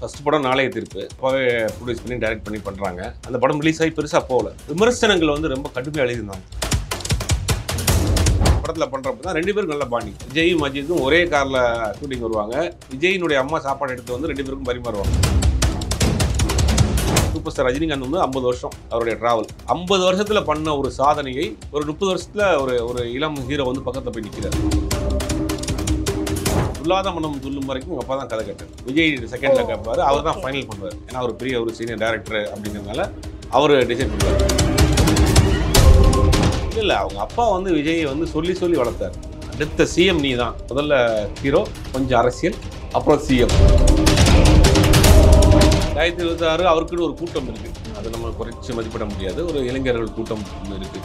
first படம் நாளைய தீர்ப்பு அப்பாவே ப்ரொடியூஸ் பண்ணி டைரக்ட் பண்ணி பண்ணுறாங்க அந்த படம் ரிலீஸ் ஆகி பெருசாக போகல விமர்சனங்கள் வந்து ரொம்ப கடுமையாக எழுதியிருந்தாங்க படத்தில் பண்ணுறப்ப தான் ரெண்டு பேரும் நல்ல பாணி விஜய் மஜிதும் ஒரே காரில் ஷூட்டிங் வருவாங்க விஜயினுடைய அம்மா சாப்பாடு எடுத்து வந்து ரெண்டு பேருக்கும் பரிமாறுவாங்க சூப்பர் ஸ்டார் ரஜினிகாந்த் வந்து ஐம்பது வருஷம் அவருடைய ட்ராவல் ஐம்பது வருஷத்தில் பண்ண ஒரு சாதனையை ஒரு முப்பது வருஷத்தில் ஒரு ஒரு இளம் ஹீரோ வந்து பக்கத்தில் போய் நிற்கிறார் சொல்லாத மனம் சொல்லும் வரைக்கும் உங்கள் அப்பா தான் கதை கேட்டார் விஜய் செகண்ட்ல கேட்பாரு அவர் தான் ஃபைனல் பண்ணுவார் ஏன்னா அவர் பெரிய ஒரு சீனியர் டேரக்டர் அப்படிங்கிறதுனால அவர் டிசைட் பண்ணுவார் இல்லை இல்லை அவங்க அப்பா வந்து விஜயை வந்து சொல்லி சொல்லி வளர்த்தார் அடுத்த சிஎம் நீ தான் முதல்ல ஹீரோ கொஞ்சம் அரசியல் அப்புறம் சிஎம் ரெண்டாயிரத்தி இருபத்தி ஆறு அவருக்குன்னு ஒரு கூட்டம் இருக்குது அதை நம்ம குறைச்சி மதிப்பிட முடியாது ஒரு இளைஞர்கள் கூட்டம் இருக்குது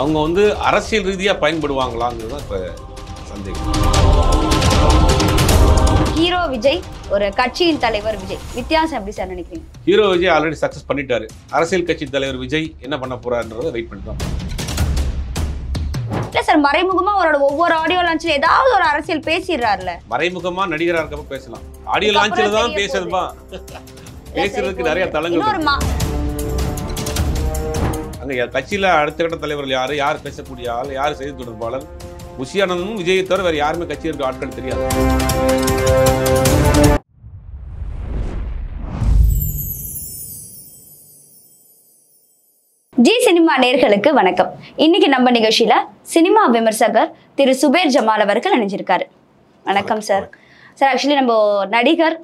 அவங்க வந்து அரசியல் ரீதியாக பயன்படுவாங்களாங்கிறது தான் இப்போ சந்தேகம் ஹீரோ விஜய் ஒரு கட்சியின் தலைவர் விஜய் வித்தியாசம் எப்படி சார் நினைக்கிறீங்க ஹீரோ விஜய் ஆல்ரெடி சக்ஸஸ் பண்ணிட்டாரு அரசியல் கட்சி தலைவர் விஜய் என்ன பண்ண போறாருன்றத வெயிட் பண்ணிட்டோம் இல்ல சார் மறைமுகமா அவரோட ஒவ்வொரு ஆடியோ லான்ச்ல ஏதாவது ஒரு அரசியல் பேசிடுறாருல மறைமுகமா நடிகரா இருக்கப்ப பேசலாம் ஆடியோ லான்ச்ல தான் பேசுறதுமா பேசுறதுக்கு நிறைய தளங்கள் அங்க கட்சியில அடுத்த கட்ட தலைவர்கள் யாரு யார் பேசக்கூடிய ஆள் யார் செய்தி தொடர்பாளர் புஷியானந்தமும் விஜயை தவிர வேறு யாருமே கட்சி இருக்க ஆட்கள் தெரியாது ஜி சினிமா நேர்களுக்கு வணக்கம் இன்னைக்கு நம்ம நிகழ்ச்சியில சினிமா விமர்சகர் திரு சுபேர் ஜமால் அவர்கள் இணைஞ்சிருக்காரு வணக்கம் சார் சார் ஆக்சுவலி நம்ம நடிகர்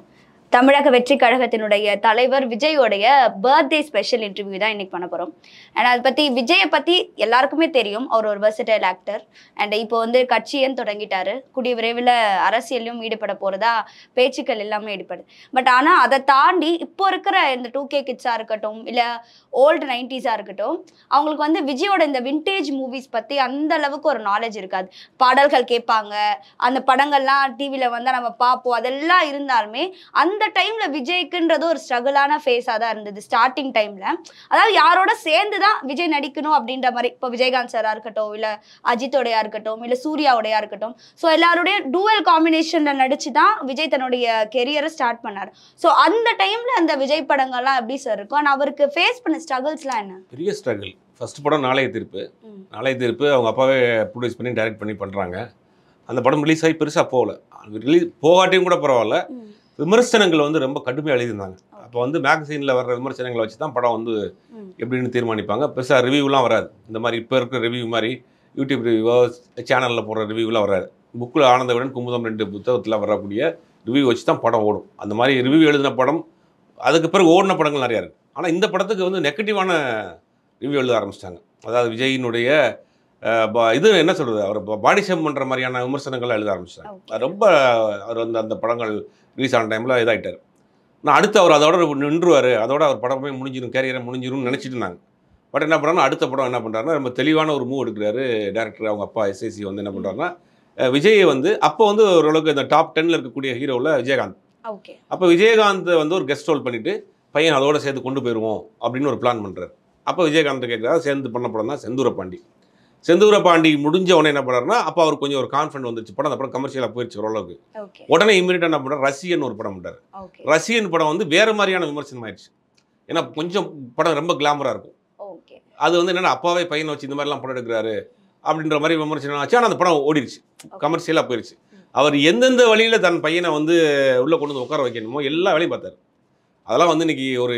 தமிழக வெற்றி கழகத்தினுடைய தலைவர் விஜயோடைய பர்த்டே ஸ்பெஷல் இன்டர்வியூ தான் இன்றைக்கி பண்ண போகிறோம் அண்ட் அதை பற்றி விஜயை பற்றி எல்லாருக்குமே தெரியும் அவர் ஒரு வெர்சிடைல் ஆக்டர் அண்ட் இப்போ வந்து கட்சியும் தொடங்கிட்டாரு கூடிய விரைவில் அரசியலையும் ஈடுபட போகிறதா பேச்சுக்கள் எல்லாமே ஈடுபடுது பட் ஆனால் அதை தாண்டி இப்போ இருக்கிற இந்த டூ கே கிட்ஸாக இருக்கட்டும் இல்லை ஓல்டு நைன்டிஸாக இருக்கட்டும் அவங்களுக்கு வந்து விஜயோட இந்த வின்டேஜ் மூவிஸ் பற்றி அந்த அளவுக்கு ஒரு நாலேஜ் இருக்காது பாடல்கள் கேட்பாங்க அந்த படங்கள்லாம் டிவியில் வந்தால் நம்ம பார்ப்போம் அதெல்லாம் இருந்தாலுமே அந்த அந்த டைம்ல விஜய்க்குன்றது ஒரு ஸ்ட்ரகிளான ஃபேஸாக தான் இருந்தது ஸ்டார்டிங் டைம்ல அதாவது யாரோட சேர்ந்து தான் விஜய் நடிக்கணும் அப்படின்ற மாதிரி இப்போ விஜயகாந்த் சாரா இருக்கட்டும் இல்லை அஜித்தோடையா இருக்கட்டும் இல்லை சூர்யாவோடையா இருக்கட்டும் ஸோ எல்லாருடைய டூவல் காம்பினேஷன்ல நடிச்சு தான் விஜய் தன்னுடைய கெரியரை ஸ்டார்ட் பண்ணார் ஸோ அந்த டைம்ல அந்த விஜய் படங்கள்லாம் எப்படி சார் இருக்கும் ஆனால் அவருக்கு ஃபேஸ் பண்ண ஸ்ட்ரகிள்ஸ்லாம் என்ன பெரிய ஸ்ட்ரகிள் ஃபஸ்ட் படம் நாளைய தீர்ப்பு நாளைய தீர்ப்பு அவங்க அப்பாவே ப்ரொடியூஸ் பண்ணி டைரக்ட் பண்ணி பண்ணுறாங்க அந்த படம் ரிலீஸ் ஆகி பெருசாக போகல ரிலீஸ் போகாட்டியும் கூட பரவாயில்ல விமர்சனங்கள் வந்து ரொம்ப கடுமையாக எழுதியிருந்தாங்க அப்போ வந்து மேகசீனில் வர்ற விமர்சனங்களை வச்சு தான் படம் வந்து எப்படின்னு தீர்மானிப்பாங்க பெருசாக ரிவ்யூலாம் வராது இந்த மாதிரி இப்போ இருக்கிற ரிவ்யூ மாதிரி யூடியூப் ரிவ்யூவோ சேனலில் போடுற ரிவ்யூலாம் வராது புக்கில் ஆனந்தவுடன் குமுதம் ரெண்டு புத்தகத்தில் வரக்கூடிய ரிவ்யூ வச்சு தான் படம் ஓடும் அந்த மாதிரி ரிவ்யூ எழுதின படம் அதுக்கு பிறகு ஓடின படங்கள் நிறையா இருக்குது ஆனால் இந்த படத்துக்கு வந்து நெகட்டிவான ரிவ்யூ எழுத ஆரம்பிச்சிட்டாங்க அதாவது விஜயினுடைய இது என்ன சொல்கிறது அவர் பாடிஷம் பண்ணுற மாதிரியான விமர்சனங்கள்லாம் எழுத ஆரம்பிச்சிட்டாங்க ரொம்ப அவர் வந்து அந்த படங்கள் ரிலீஸ் ஆன டைமில் இதாகிட்டார் நான் அடுத்து அவர் அதோட நின்றுவார் அதோட அவர் படமே முடிஞ்சிடும் கேரியரை முடிஞ்சிடும்னு நினச்சிட்டு இருந்தாங்க பட் என்ன பண்ணுறாங்கன்னா அடுத்த படம் என்ன பண்ணுறாருன்னா ரொம்ப தெளிவான ஒரு மூவ் எடுக்கிறாரு டேரக்டர் அவங்க அப்பா எஸ்ஐசி வந்து என்ன பண்ணுறாருன்னா விஜயை வந்து அப்போ வந்து ஓரளவுக்கு இந்த டாப் டென்னில் இருக்கக்கூடிய ஹீரோவில் விஜயகாந்த் ஓகே அப்போ விஜயகாந்த் வந்து ஒரு கெஸ்ட் ரோல் பண்ணிவிட்டு பையன் அதோட சேர்ந்து கொண்டு போயிடுவோம் அப்படின்னு ஒரு பிளான் பண்ணுறாரு அப்போ விஜயகாந்த் கேட்குறாரு சேர்ந்து பண்ண படம் தான் செந்தூர பாண்டி செந்தூர பாண்டி முடிஞ்ச உடனே என்ன பண்ணார்னா அப்போ அவர் கொஞ்சம் ஒரு கான்ஃபிடன்ட் வந்துச்சு படம் அந்த படம் கமர்ஷியலாக போயிடுச்சு ஓரளவுக்கு உடனே இமீடியட்டாக என்ன பண்ணுறாரு ரசிகன் ஒரு படம் பண்ணுறாரு ரசிகன் படம் வந்து வேறு மாதிரியான விமர்சனம் ஆயிடுச்சு ஏன்னா கொஞ்சம் படம் ரொம்ப கிளாமராக இருக்கும் அது வந்து என்னென்னா அப்பாவே பையனை வச்சு இந்த மாதிரிலாம் படம் எடுக்கிறாரு அப்படின்ற மாதிரி விமர்சனம் ஆச்சு ஆனால் அந்த படம் ஓடிடுச்சு கமர்ஷியலாக போயிடுச்சு அவர் எந்தெந்த வழியில் தன் பையனை வந்து உள்ளே கொண்டு வந்து உட்கார வைக்கணுமோ எல்லா வேலையும் பார்த்தாரு அதெல்லாம் வந்து இன்றைக்கி ஒரு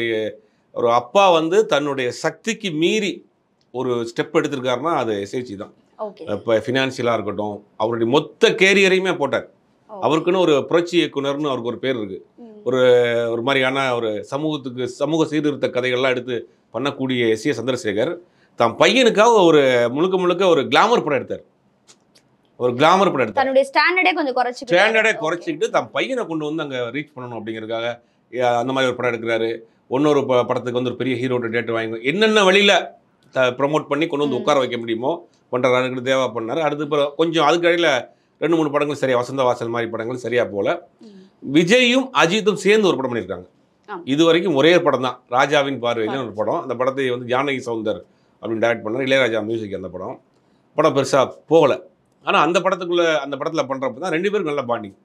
ஒரு அப்பா வந்து தன்னுடைய சக்திக்கு மீறி ஒரு ஸ்டெப் எடுத்திருக்காருன்னா அது எஸ்ஹெச்சி தான் இப்போ ஃபினான்சியலாக இருக்கட்டும் அவருடைய மொத்த கேரியரையுமே போட்டார் அவருக்குன்னு ஒரு புரட்சி இயக்குனர்னு அவருக்கு ஒரு பேர் இருக்கு ஒரு ஒரு மாதிரியான ஒரு சமூகத்துக்கு சமூக சீர்திருத்த கதைகள்லாம் எடுத்து பண்ணக்கூடிய எஸ் ஏ சந்திரசேகர் தான் பையனுக்காக ஒரு முழுக்க முழுக்க ஒரு கிளாமர் படம் எடுத்தார் ஒரு கிளாமர் படம் எடுத்தார் ஸ்டாண்டர்டே கொஞ்சம் குறைச்சி ஸ்டாண்டர்டே குறைச்சிக்கிட்டு தன் பையனை கொண்டு வந்து அங்கே ரீச் பண்ணணும் அப்படிங்கிறதுக்காக அந்த மாதிரி ஒரு படம் எடுக்கிறாரு ஒன்னொரு படத்துக்கு வந்து ஒரு பெரிய ஹீரோட டேட் வாங்கி என்னென்ன வழியில் ப்ரொமோட் பண்ணி கொண்டு வந்து உட்கார வைக்க முடியுமோ ரன்கிட்ட தேவா பண்ணார் அடுத்து கொஞ்சம் அதுக்கு இடையில் ரெண்டு மூணு படங்கள் சரியாக வசந்த வாசல் மாதிரி படங்கள் சரியாக போகல விஜயும் அஜித்தும் சேர்ந்து ஒரு படம் பண்ணியிருக்காங்க இது வரைக்கும் ஒரே படம் தான் ராஜாவின் பார்வையில் ஒரு படம் அந்த படத்தை வந்து ஜானகி சவுந்தர் அப்படின்னு டைரக்ட் பண்ணார் இளையராஜா மியூசிக் அந்த படம் படம் பெருசாக போகலை ஆனால் அந்த படத்துக்குள்ளே அந்த படத்தில் பண்ணுறப்ப தான் ரெண்டு பேரும் நல்ல பாண்டிங்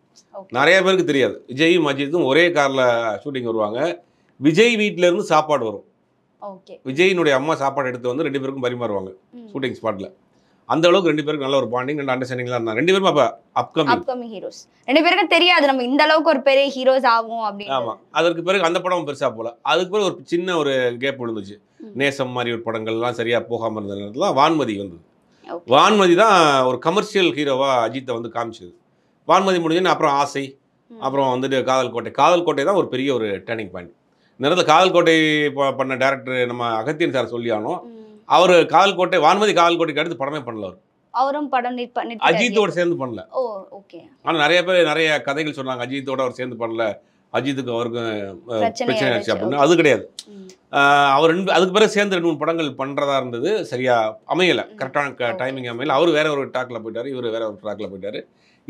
நிறைய பேருக்கு தெரியாது விஜயும் அஜித்தும் ஒரே காரில் ஷூட்டிங் வருவாங்க விஜய் வீட்டிலேருந்து சாப்பாடு வரும் விஜயினுடைய அம்மா சாப்பாடு எடுத்து வந்து ரெண்டு பேருக்கும் பரிமாறுவாங்க ஷூட்டிங் ஸ்பாட்டில் அந்த அளவுக்கு ரெண்டு பேருக்கு நல்ல ஒரு பாண்டிங் ரெண்டு அண்டர்ஸ்டாண்டிங்லாம் இருந்தாங்க ரெண்டு பேரும் அப்போ அப்கமிங் அப்கமிங் ஹீரோஸ் ரெண்டு பேருக்கு தெரியாது நம்ம இந்த அளவுக்கு ஒரு பெரிய ஹீரோஸ் ஆகும் அப்படின்னு ஆமாம் அதற்கு பிறகு அந்த படம் பெருசாக போகல அதுக்கு பிறகு ஒரு சின்ன ஒரு கேப் விழுந்துச்சு நேசம் மாதிரி ஒரு படங்கள்லாம் சரியாக போகாமல் இருந்த நேரத்தில் வான்மதி வந்தது வான்மதி தான் ஒரு கமர்ஷியல் ஹீரோவாக அஜித்தை வந்து காமிச்சது வான்மதி முடிஞ்சதுன்னு அப்புறம் ஆசை அப்புறம் வந்துட்டு காதல் கோட்டை காதல் கோட்டை தான் ஒரு பெரிய ஒரு டேர்னிங் பாயிண்ட் நேரத்தில் காதல்கோட்டை பண்ண டேரக்டர் நம்ம அகத்தியன் சார் சொல்லியானோ அவர் காதல்கோட்டை வான்மதி காதல்கோட்டைக்கு அடுத்து படமே பண்ணல அவர் அவரும் படம் அஜித்தோட சேர்ந்து பண்ணல ஓ ஓகே ஆனால் நிறைய பேர் நிறைய கதைகள் சொன்னாங்க அஜித்தோட அவர் சேர்ந்து பண்ணல அஜித்துக்கு அவருக்கும் பிரச்சனை ஆச்சு அப்படின்னு அது கிடையாது அவர் ரெண்டு அதுக்கு பிறகு சேர்ந்து ரெண்டு மூணு படங்கள் பண்ணுறதா இருந்தது சரியாக அமையலை கரெக்டான டைமிங் அமையலை அவர் வேற ஒரு ட்ராக்கில் போயிட்டார் இவர் வேற ஒரு ட்ராக்கில் போயிட்டார்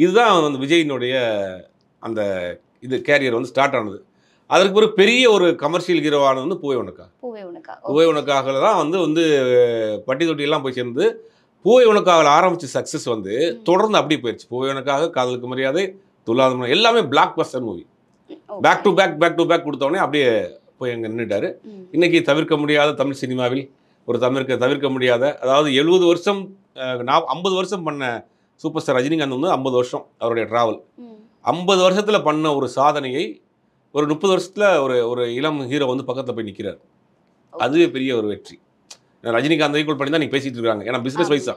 இதுதான் வந்து விஜயினுடைய அந்த இது கேரியர் வந்து ஸ்டார்ட் ஆனது அதற்கு பிறகு பெரிய ஒரு கமர்ஷியல் ஹீரோவான வந்து பூவை உனக்கா பூவை உனக்கா பூவை உனக்காக தான் வந்து வந்து பட்டி தொட்டியெல்லாம் போய் சேர்ந்து பூவை உனக்காக ஆரம்பித்த சக்ஸஸ் வந்து தொடர்ந்து அப்படியே போயிடுச்சு பூவை உனக்காக காதலுக்கு மரியாதை துல்லாத எல்லாமே blockbuster movie back to back back to back கொடுத்தோடனே அப்படியே போய் அங்கே நின்றுட்டாரு இன்றைக்கி தவிர்க்க முடியாத தமிழ் சினிமாவில் ஒரு தமிழ்க்க தவிர்க்க முடியாத அதாவது எழுபது வருஷம் நான் ஐம்பது வருஷம் பண்ண சூப்பர் ஸ்டார் ரஜினிகாந்த் வந்து ஐம்பது வருஷம் அவருடைய ட்ராவல் ஐம்பது வருஷத்தில் பண்ண ஒரு சாதனையை ஒரு முப்பது வருஷத்தில் ஒரு ஒரு இளம் ஹீரோ வந்து பக்கத்தில் போய் நிற்கிறார் அதுவே பெரிய ஒரு வெற்றி ரஜினிகாந்த் ஈக்குவல் பண்ணி தான் நீங்கள் பேசிகிட்டு இருக்காங்க ஏன்னா பிஸ்னஸ் வைஸாக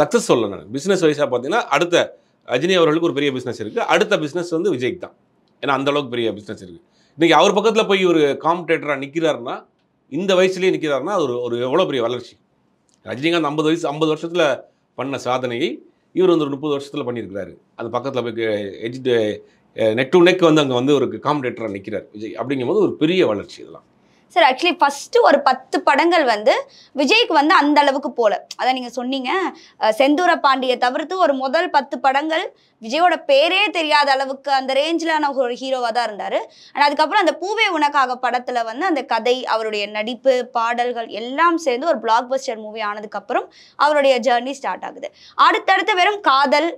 சக்ஸஸ் சொல்லணும் நான் பிஸ்னஸ் வைஸாக பார்த்தீங்கன்னா அடுத்த ரஜினி அவர்களுக்கு ஒரு பெரிய பிஸ்னஸ் இருக்குது அடுத்த பிஸ்னஸ் வந்து விஜய்க்கு தான் ஏன்னா அந்தளவுக்கு பெரிய பிஸ்னஸ் இருக்குது இன்றைக்கி அவர் பக்கத்தில் போய் ஒரு காம்படேட்டராக நிற்கிறாருனா இந்த வயசுலேயே நிற்கிறாருன்னா ஒரு ஒரு எவ்வளோ பெரிய வளர்ச்சி ரஜினிகாந்த் ஐம்பது வயசு ஐம்பது வருஷத்தில் பண்ண சாதனையை இவர் வந்து ஒரு முப்பது வருஷத்தில் பண்ணியிருக்கிறாரு அது பக்கத்தில் போய் எஜிட் நெக் டு நெக் வந்து அங்கே வந்து ஒரு காம்படேட்டராக நிற்கிறார் விஜய் அப்படிங்கும்போது ஒரு பெரிய வளர்ச்சி இதெல்லாம் சார் ஆக்சுவலி ஃபஸ்ட்டு ஒரு பத்து படங்கள் வந்து விஜய்க்கு வந்து அந்த அளவுக்கு போல அதான் நீங்கள் சொன்னீங்க செந்தூர பாண்டியை தவிர்த்து ஒரு முதல் பத்து படங்கள் விஜயோட பேரே தெரியாத அளவுக்கு அந்த ரேஞ்சிலான ஒரு ஹீரோவாக தான் இருந்தார் ஆனால் அதுக்கப்புறம் அந்த பூவே உனக்காக படத்தில் வந்து அந்த கதை அவருடைய நடிப்பு பாடல்கள் எல்லாம் சேர்ந்து ஒரு பிளாக் பஸ்டர் மூவி ஆனதுக்கப்புறம் அவருடைய ஜேர்னி ஸ்டார்ட் ஆகுது அடுத்தடுத்து வெறும் காதல்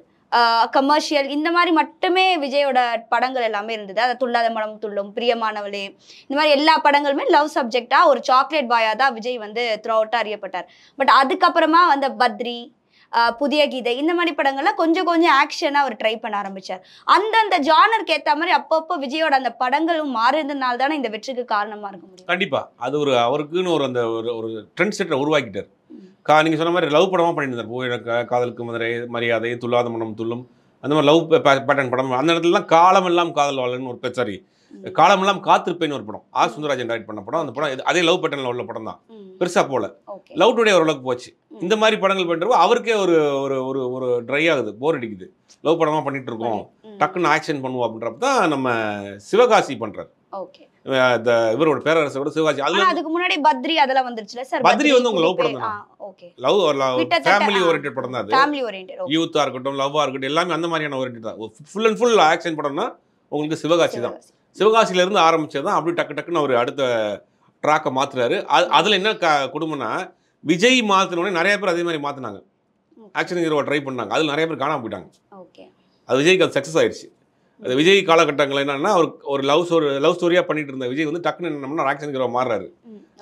கமர்ஷியல் இந்த மாதிரி மட்டுமே விஜயோட படங்கள் எல்லாமே இருந்தது அதை துள்ளாத மனம் துள்ளும் பிரியமானவளே இந்த மாதிரி எல்லா படங்களுமே லவ் சப்ஜெக்டாக ஒரு சாக்லேட் பாயாக தான் விஜய் வந்து த்ரூ அவுட்டாக அறியப்பட்டார் பட் அதுக்கப்புறமா வந்த பத்ரி புதிய கீதை இந்த மாதிரி படங்கள்லாம் கொஞ்சம் கொஞ்சம் ஆக்ஷனாக அவர் ட்ரை பண்ண ஆரம்பிச்சார் அந்தந்த ஜானருக்கு ஏற்ற மாதிரி அப்பப்போ விஜயோட அந்த படங்களும் மாறுறதுனால தானே இந்த வெற்றிக்கு காரணமாக இருக்க முடியும் கண்டிப்பாக அது ஒரு அவருக்குன்னு ஒரு அந்த ஒரு ஒரு ட்ரெண்ட் செட்டை உருவாக்கிட்டார் கா நீங்கள் சொன்ன மாதிரி லவ் படமாக பண்ணியிருந்தார் பூ காதலுக்கு மதுரை மரியாதை துல்லாத மனம் துள்ளும் அந்த மாதிரி லவ் பேட்டர்ன் படம் அந்த இடத்துலலாம் காலம் எல்லாம் காதல் வாழன்னு ஒரு சாரி காலம் எல்லாம் காத்திருப்பேன்னு ஒரு படம் ஆர் சுந்தரராஜன் டைரக்ட் பண்ண படம் அந்த படம் அதே லவ் பேட்டர்னில் உள்ள படம் தான் பெருசாக போல லவ் டுடே ஓரளவுக்கு போச்சு இந்த மாதிரி படங்கள் பண்ணுறப்போ அவருக்கே ஒரு ஒரு ஒரு ஒரு ட்ரை ஆகுது போர் அடிக்குது லவ் படமாக பண்ணிகிட்டு இருக்கோம் டக்குன்னு ஆக்ஷன் பண்ணுவோம் அப்படின்றப்ப தான் நம்ம சிவகாசி பண்ணுறாரு இந்த இவரோட பேரரசோட சிவாஜி அதுல அதுக்கு முன்னாடி பத்ரி அதெல்லாம் வந்துருச்சுல சார் பத்ரி வந்து உங்க லவ் படம் தான் ஓகே லவ் ஒரு லவ் ஃபேமிலி ஓரியன்டட் படம் தான் அது ஃபேமிலி ஓரியன்டட் யூத்தா இருக்கட்டும் லவ்வா இருக்கட்டும் எல்லாமே அந்த மாதிரியான ஓரியன்டட் தான் ஃபுல் அண்ட் ஃபுல் ஆக்ஷன் படம்னா உங்களுக்கு சிவகாசி தான் சிவகாசியில இருந்து ஆரம்பிச்சது தான் அப்படி டக்கு டக்குன்னு அவர் அடுத்த ட்ராக்கை மாத்துறாரு அதுல என்ன க குடும்பம்னா விஜய் மாத்தினோடனே நிறைய பேர் அதே மாதிரி மாத்தினாங்க ஆக்ஷன் ஹீரோவை ட்ரை பண்ணாங்க அதுல நிறைய பேர் காணாம போயிட்டாங்க அது விஜய்க்கு அது சக்ஸஸ் ஆயிடுச்சு அது விஜய் காலகட்டங்கள் என்னன்னா அவர் ஒரு லவ் ஸ்டோரி லவ் ஸ்டோரியா பண்ணிட்டு இருந்த விஜய் வந்து டக்குன்னு என்னம்னா ஆக்ஷன் ஹீரோ மாறுறாரு